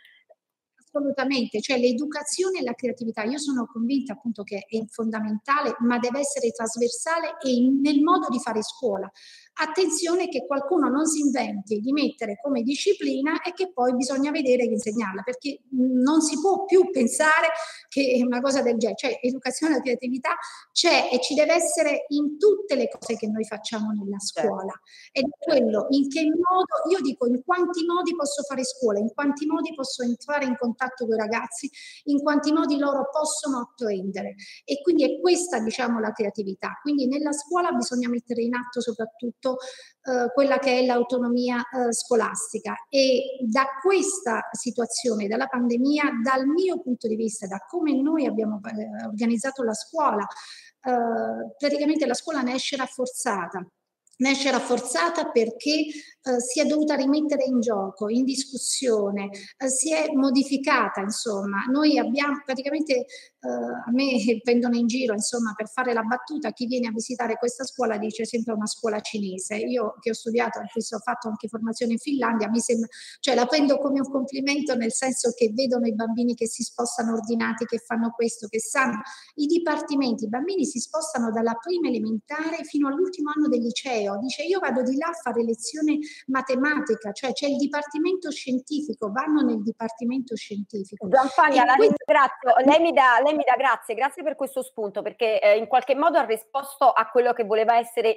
Assolutamente, cioè l'educazione e la creatività. Io sono convinta appunto che è fondamentale, ma deve essere trasversale e in, nel modo di fare scuola attenzione che qualcuno non si inventi di mettere come disciplina e che poi bisogna vedere di insegnarla, perché non si può più pensare che una cosa del genere, cioè educazione alla creatività c'è e ci deve essere in tutte le cose che noi facciamo nella certo. scuola. è quello in che modo, io dico in quanti modi posso fare scuola, in quanti modi posso entrare in contatto con i ragazzi, in quanti modi loro possono apprendere. E quindi è questa, diciamo, la creatività. Quindi nella scuola bisogna mettere in atto soprattutto soprattutto eh, quella che è l'autonomia eh, scolastica. E da questa situazione, dalla pandemia, dal mio punto di vista, da come noi abbiamo eh, organizzato la scuola, eh, praticamente la scuola ne esce rafforzata ne esce rafforzata perché eh, si è dovuta rimettere in gioco, in discussione, eh, si è modificata, insomma. Noi abbiamo praticamente, eh, a me prendono in giro, insomma, per fare la battuta, chi viene a visitare questa scuola dice sempre una scuola cinese. Io che ho studiato, ho fatto anche formazione in Finlandia, mi sembra, cioè la prendo come un complimento nel senso che vedono i bambini che si spostano ordinati, che fanno questo, che sanno. I dipartimenti, i bambini si spostano dalla prima elementare fino all'ultimo anno del liceo. Dice io vado di là a fare lezione matematica, cioè c'è il dipartimento scientifico, vanno nel dipartimento scientifico. Gianfagna, la questo... ringrazio, lei mi, dà, lei mi, dà, grazie, grazie per questo spunto perché eh, in qualche modo ha risposto a quello che voleva essere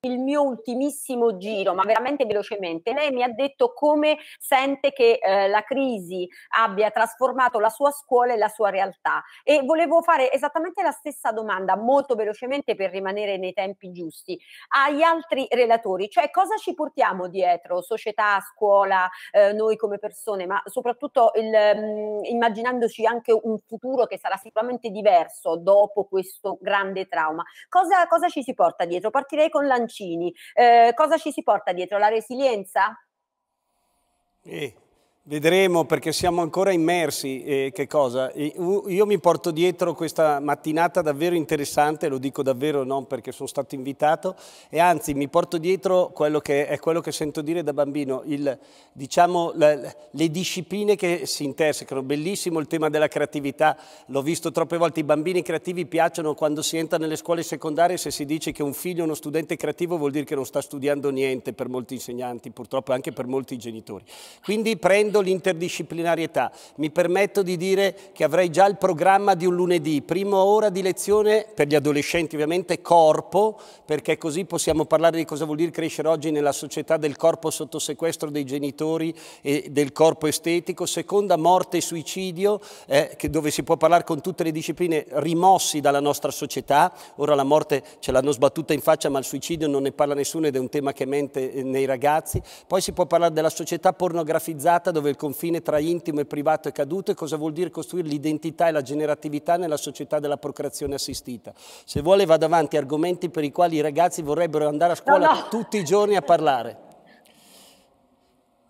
il mio ultimissimo giro, ma veramente velocemente, lei mi ha detto come sente che eh, la crisi abbia trasformato la sua scuola e la sua realtà. E volevo fare esattamente la stessa domanda, molto velocemente per rimanere nei tempi giusti, agli altri relatori, cioè cosa ci portiamo dietro, società, scuola, eh, noi come persone, ma soprattutto il, mh, mm, immaginandoci anche un futuro che sarà sicuramente diverso dopo questo grande trauma. Cosa, cosa ci si porta dietro? Partirei con l'Angelo. Mancini. Eh, cosa ci si porta dietro? La resilienza? Eh. Vedremo perché siamo ancora immersi. Eh, che cosa? Io mi porto dietro questa mattinata davvero interessante, lo dico davvero non perché sono stato invitato, e anzi mi porto dietro quello che è quello che sento dire da bambino, il, diciamo, le, le discipline che si intersecano. Bellissimo il tema della creatività, l'ho visto troppe volte. I bambini creativi piacciono quando si entra nelle scuole secondarie se si dice che un figlio, uno studente creativo vuol dire che non sta studiando niente per molti insegnanti, purtroppo anche per molti genitori. Quindi prendo vedo l'interdisciplinarietà. Mi permetto di dire che avrei già il programma di un lunedì, prima ora di lezione per gli adolescenti ovviamente corpo, perché così possiamo parlare di cosa vuol dire crescere oggi nella società del corpo sotto sequestro dei genitori e del corpo estetico. Seconda, morte e suicidio, eh, dove si può parlare con tutte le discipline rimossi dalla nostra società. Ora la morte ce l'hanno sbattuta in faccia, ma il suicidio non ne parla nessuno ed è un tema che mente eh, nei ragazzi. Poi si può parlare della società pornografizzata dove dove il confine tra intimo e privato è caduto e cosa vuol dire costruire l'identità e la generatività nella società della procreazione assistita. Se vuole vado avanti argomenti per i quali i ragazzi vorrebbero andare a scuola no, no. tutti i giorni a parlare.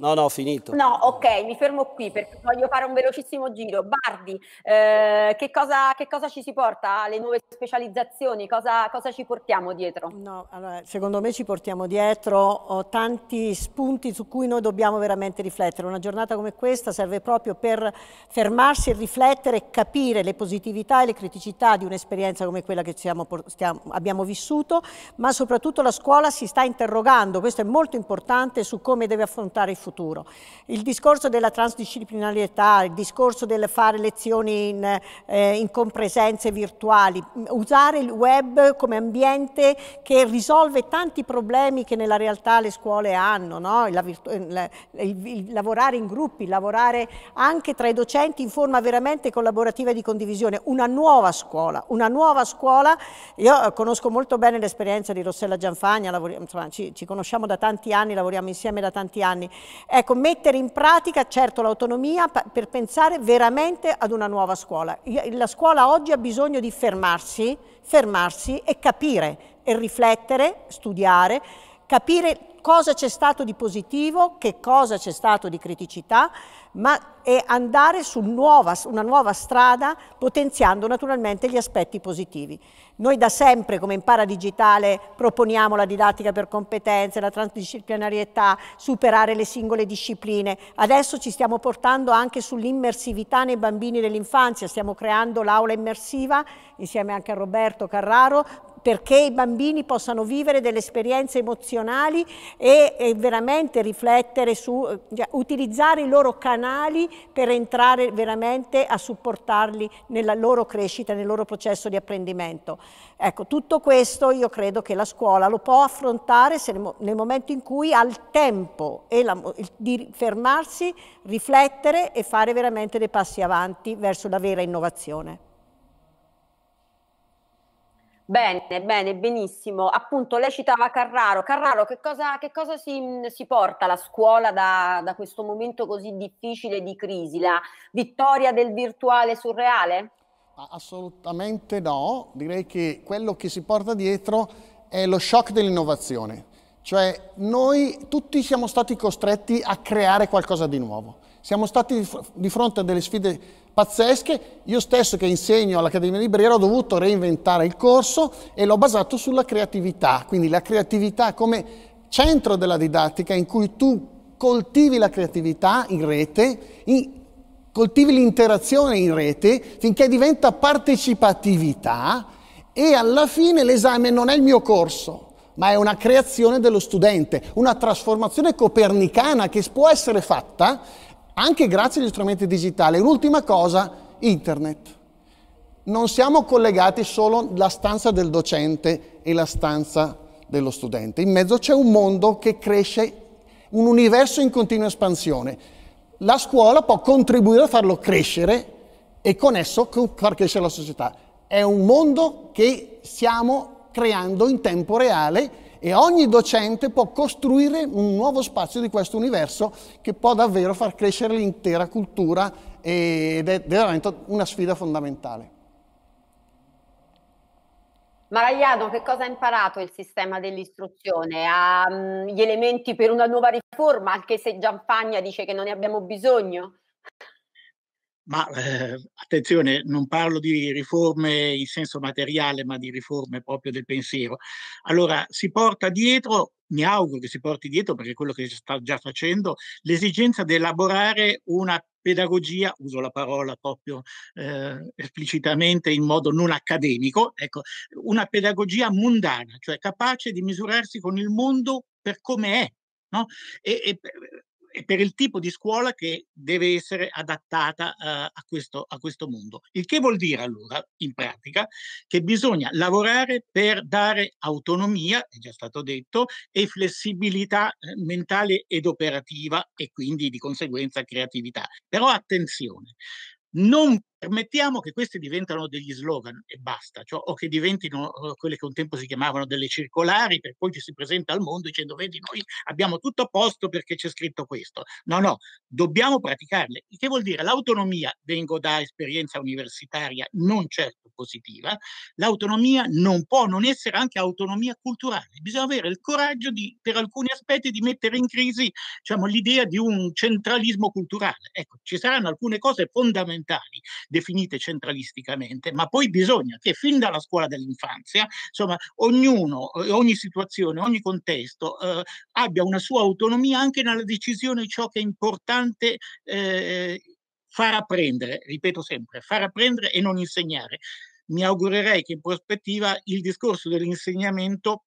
No, no, finito. No, ok, mi fermo qui perché voglio fare un velocissimo giro. Bardi, eh, che, cosa, che, cosa, ci si porta? alle nuove specializzazioni? Cosa, cosa ci portiamo dietro? No, allora, secondo me ci portiamo dietro tanti spunti su cui noi dobbiamo veramente riflettere. Una giornata come questa serve proprio per fermarsi e riflettere e capire le positività e le criticità di un'esperienza come quella che stiamo, stiamo, abbiamo vissuto, ma soprattutto la scuola si sta interrogando, questo è molto importante, su come deve affrontare il futuro futuro. Il discorso della transdisciplinarietà, il discorso del fare lezioni in, eh, in compresenze virtuali, mm, usare il web come ambiente che risolve tanti problemi che nella realtà le scuole hanno, no? il, eh, il, il, il lavorare in gruppi, lavorare anche tra i docenti in forma veramente collaborativa e di condivisione, una nuova scuola, una nuova scuola, io eh, conosco molto bene l'esperienza di Rossella Gianfagna, lavoriamo, insomma, ci, ci conosciamo da tanti anni, lavoriamo insieme da tanti anni, Ecco, mettere in pratica certo l'autonomia per pensare veramente ad una nuova scuola. La scuola oggi ha bisogno di fermarsi, fermarsi e capire e riflettere, studiare, capire cosa c'è stato di positivo, che cosa c'è stato di criticità, ma e andare su nuova, una nuova strada potenziando naturalmente gli aspetti positivi. Noi da sempre come Impara Digitale proponiamo la didattica per competenze, la transdisciplinarietà, superare le singole discipline. Adesso ci stiamo portando anche sull'immersività nei bambini dell'infanzia, stiamo creando l'aula immersiva insieme anche a Roberto Carraro perché i bambini possano vivere delle esperienze emozionali e, e veramente riflettere su, cioè, utilizzare i loro canali per entrare veramente a supportarli nella loro crescita, nel loro processo di apprendimento. Ecco, tutto questo io credo che la scuola lo può affrontare se, nel momento in cui ha il tempo la, di fermarsi, riflettere e fare veramente dei passi avanti verso la vera innovazione. Bene, bene, benissimo. Appunto, lei citava Carraro. Carraro, che cosa, che cosa si, si, porta la scuola da, da, questo momento così difficile di crisi? La vittoria del virtuale surreale? Assolutamente no. Direi che quello che si porta dietro è lo shock dell'innovazione. Cioè, noi tutti siamo stati costretti a creare qualcosa di nuovo. Siamo stati di fronte a delle sfide pazzesche. Io stesso che insegno all'Accademia di Brera ho dovuto reinventare il corso e l'ho basato sulla creatività, quindi la creatività come centro della didattica in cui tu coltivi la creatività in rete, in, coltivi l'interazione in rete finché diventa partecipatività e alla fine l'esame non è il mio corso, ma è una creazione dello studente, una trasformazione copernicana che può essere fatta anche grazie agli strumenti digitali. Un'ultima cosa, internet. Non siamo collegati solo alla stanza del docente e la stanza dello studente. In mezzo c'è un mondo che cresce, un universo in continua espansione. La scuola può contribuire a farlo crescere e con esso far crescere la società. È un mondo che stiamo creando in tempo reale e ogni docente può costruire un nuovo spazio di questo universo che può davvero far crescere l'intera cultura ed è veramente una sfida fondamentale. Maragliano, che cosa ha imparato il sistema dell'istruzione? Ha um, gli elementi per una nuova riforma, anche se Giampagna dice che non ne abbiamo bisogno? ma eh, attenzione, non parlo di riforme in senso materiale, ma di riforme proprio del pensiero. Allora si porta dietro, mi auguro che si porti dietro, perché è quello che si sta già facendo, l'esigenza di elaborare una pedagogia, uso la parola proprio eh, esplicitamente in modo non accademico, ecco, una pedagogia mondana, cioè capace di misurarsi con il mondo per come è, No? E, e, per il tipo di scuola che deve essere adattata uh, a, questo, a, questo, mondo. Il che vuol dire allora, in pratica, che bisogna lavorare per dare autonomia, è già stato detto, e flessibilità eh, mentale ed operativa e quindi di conseguenza creatività. Però attenzione, non Permettiamo che questi diventano degli slogan e basta, cioè, o che diventino eh, quelle che un tempo si chiamavano delle circolari, per cui ci si presenta al mondo dicendo vedi noi abbiamo tutto a posto perché c'è scritto questo. No, no, dobbiamo praticarle, il che vuol dire l'autonomia, vengo da esperienza universitaria non certo positiva, l'autonomia non può non essere anche autonomia culturale, bisogna avere il coraggio di, per alcuni aspetti di mettere in crisi diciamo, l'idea di un centralismo culturale. Ecco, ci saranno alcune cose fondamentali definite centralisticamente, ma poi bisogna che fin dalla scuola dell'infanzia, insomma, ognuno, eh, ogni situazione, ogni contesto eh, abbia una sua autonomia anche nella decisione di ciò che è importante. Eh, far apprendere, ripeto sempre, far apprendere e non insegnare mi augurerei che in prospettiva il discorso dell'insegnamento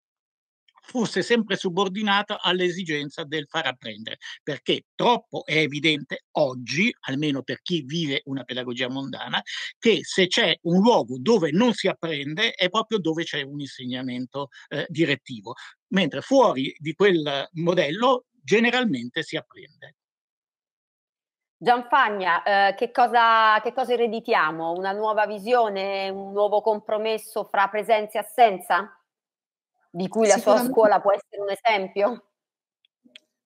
fosse sempre subordinato all'esigenza del far apprendere, perché troppo è evidente oggi, almeno per chi vive una pedagogia mondana, che se c'è un luogo dove non si apprende è proprio dove c'è un insegnamento eh, direttivo, mentre fuori di quel modello generalmente si apprende. Gianfagna, eh, che, cosa, che cosa ereditiamo? Una nuova visione, un nuovo compromesso fra presenza e assenza? di cui la sua scuola può essere un esempio?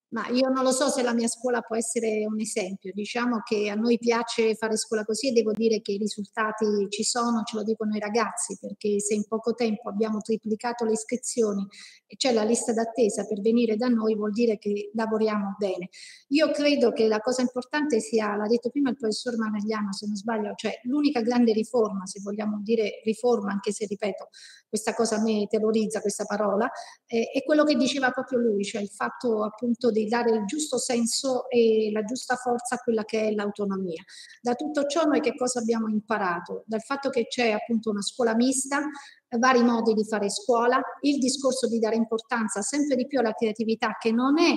Ma io non lo so se la mia scuola può essere un esempio, diciamo che a noi piace fare scuola così e devo dire che i risultati ci sono, ce lo dicono i ragazzi, perché se in poco tempo abbiamo triplicato le iscrizioni e c'è la lista d'attesa per venire da noi vuol dire che lavoriamo bene. Io credo che la cosa importante sia, l'ha detto prima il professor Managliano se non sbaglio, cioè l'unica grande riforma, se vogliamo dire riforma, anche se ripeto questa cosa mi terrorizza questa parola, eh, è quello che diceva proprio lui, cioè il fatto appunto dei dare il giusto senso e la giusta forza a quella che è l'autonomia. Da tutto ciò noi che cosa abbiamo imparato? Dal fatto che c'è appunto una scuola mista, vari modi di fare scuola, il discorso di dare importanza sempre di più alla creatività che non è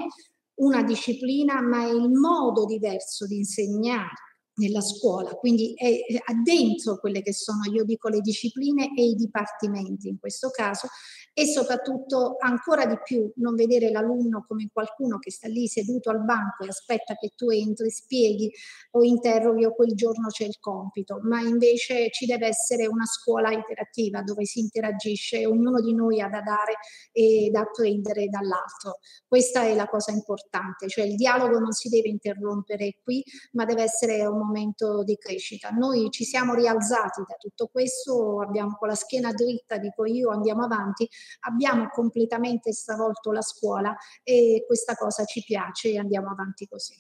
una disciplina ma è il modo diverso di insegnare nella scuola, quindi è, è dentro quelle che sono, io dico, le discipline e i dipartimenti in questo caso e soprattutto ancora di più non vedere l'alunno come qualcuno che sta lì seduto al banco e aspetta che tu entri, spieghi o interroghi o quel giorno c'è il compito, ma invece ci deve essere una scuola interattiva dove si interagisce ognuno di noi ha da dare e da apprendere dall'altro. Questa è la cosa importante, cioè il dialogo non si deve interrompere qui, ma deve essere un momento di crescita. Noi ci siamo rialzati da tutto questo, abbiamo con la schiena dritta, dico io, andiamo avanti, abbiamo completamente stravolto la scuola e questa cosa ci piace e andiamo avanti così.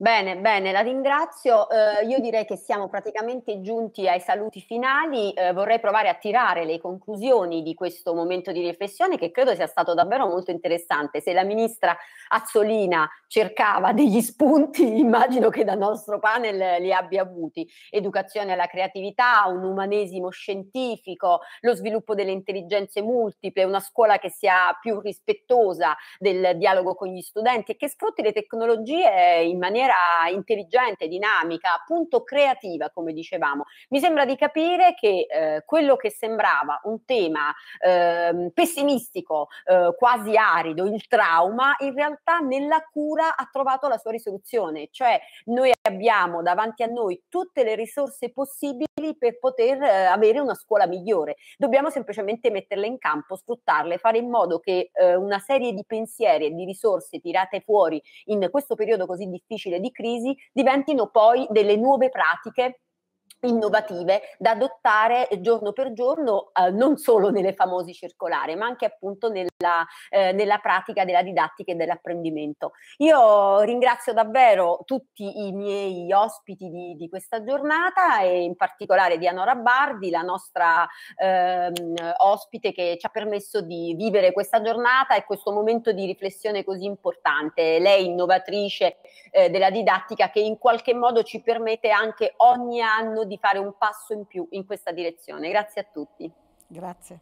Bene, bene, la ringrazio. Eh, io direi che siamo praticamente giunti ai saluti finali. Eh, vorrei provare a tirare le conclusioni di questo momento di riflessione che credo sia stato davvero molto interessante. Se la ministra Azzolina cercava degli spunti, immagino che dal nostro panel li abbia avuti. Educazione alla creatività, un umanesimo scientifico, lo sviluppo delle intelligenze multiple, una scuola che sia più rispettosa del dialogo con gli studenti e che sfrutti le tecnologie in maniera maniera intelligente, dinamica, appunto creativa, come dicevamo. Mi sembra di capire che eh, quello che sembrava un tema eh, pessimistico, eh, quasi arido, il trauma, in realtà nella cura ha trovato la sua risoluzione, cioè noi abbiamo davanti a noi tutte le risorse possibili per poter eh, avere una scuola migliore. Dobbiamo semplicemente metterle in campo, sfruttarle, fare in modo che eh, una serie di pensieri e di risorse tirate fuori in questo periodo così difficile di crisi diventino poi delle nuove pratiche innovative da adottare giorno per giorno eh, non solo nelle famosi circolari ma anche appunto nella, eh, nella, pratica della didattica e dell'apprendimento. Io ringrazio davvero tutti i miei ospiti di, di questa giornata e in particolare Dianora Bardi, la nostra ehm, ospite che ci ha permesso di vivere questa giornata e questo momento di riflessione così importante. Lei innovatrice eh, della didattica che in qualche modo ci permette anche ogni anno di fare un passo in più in questa direzione. Grazie a tutti. Grazie.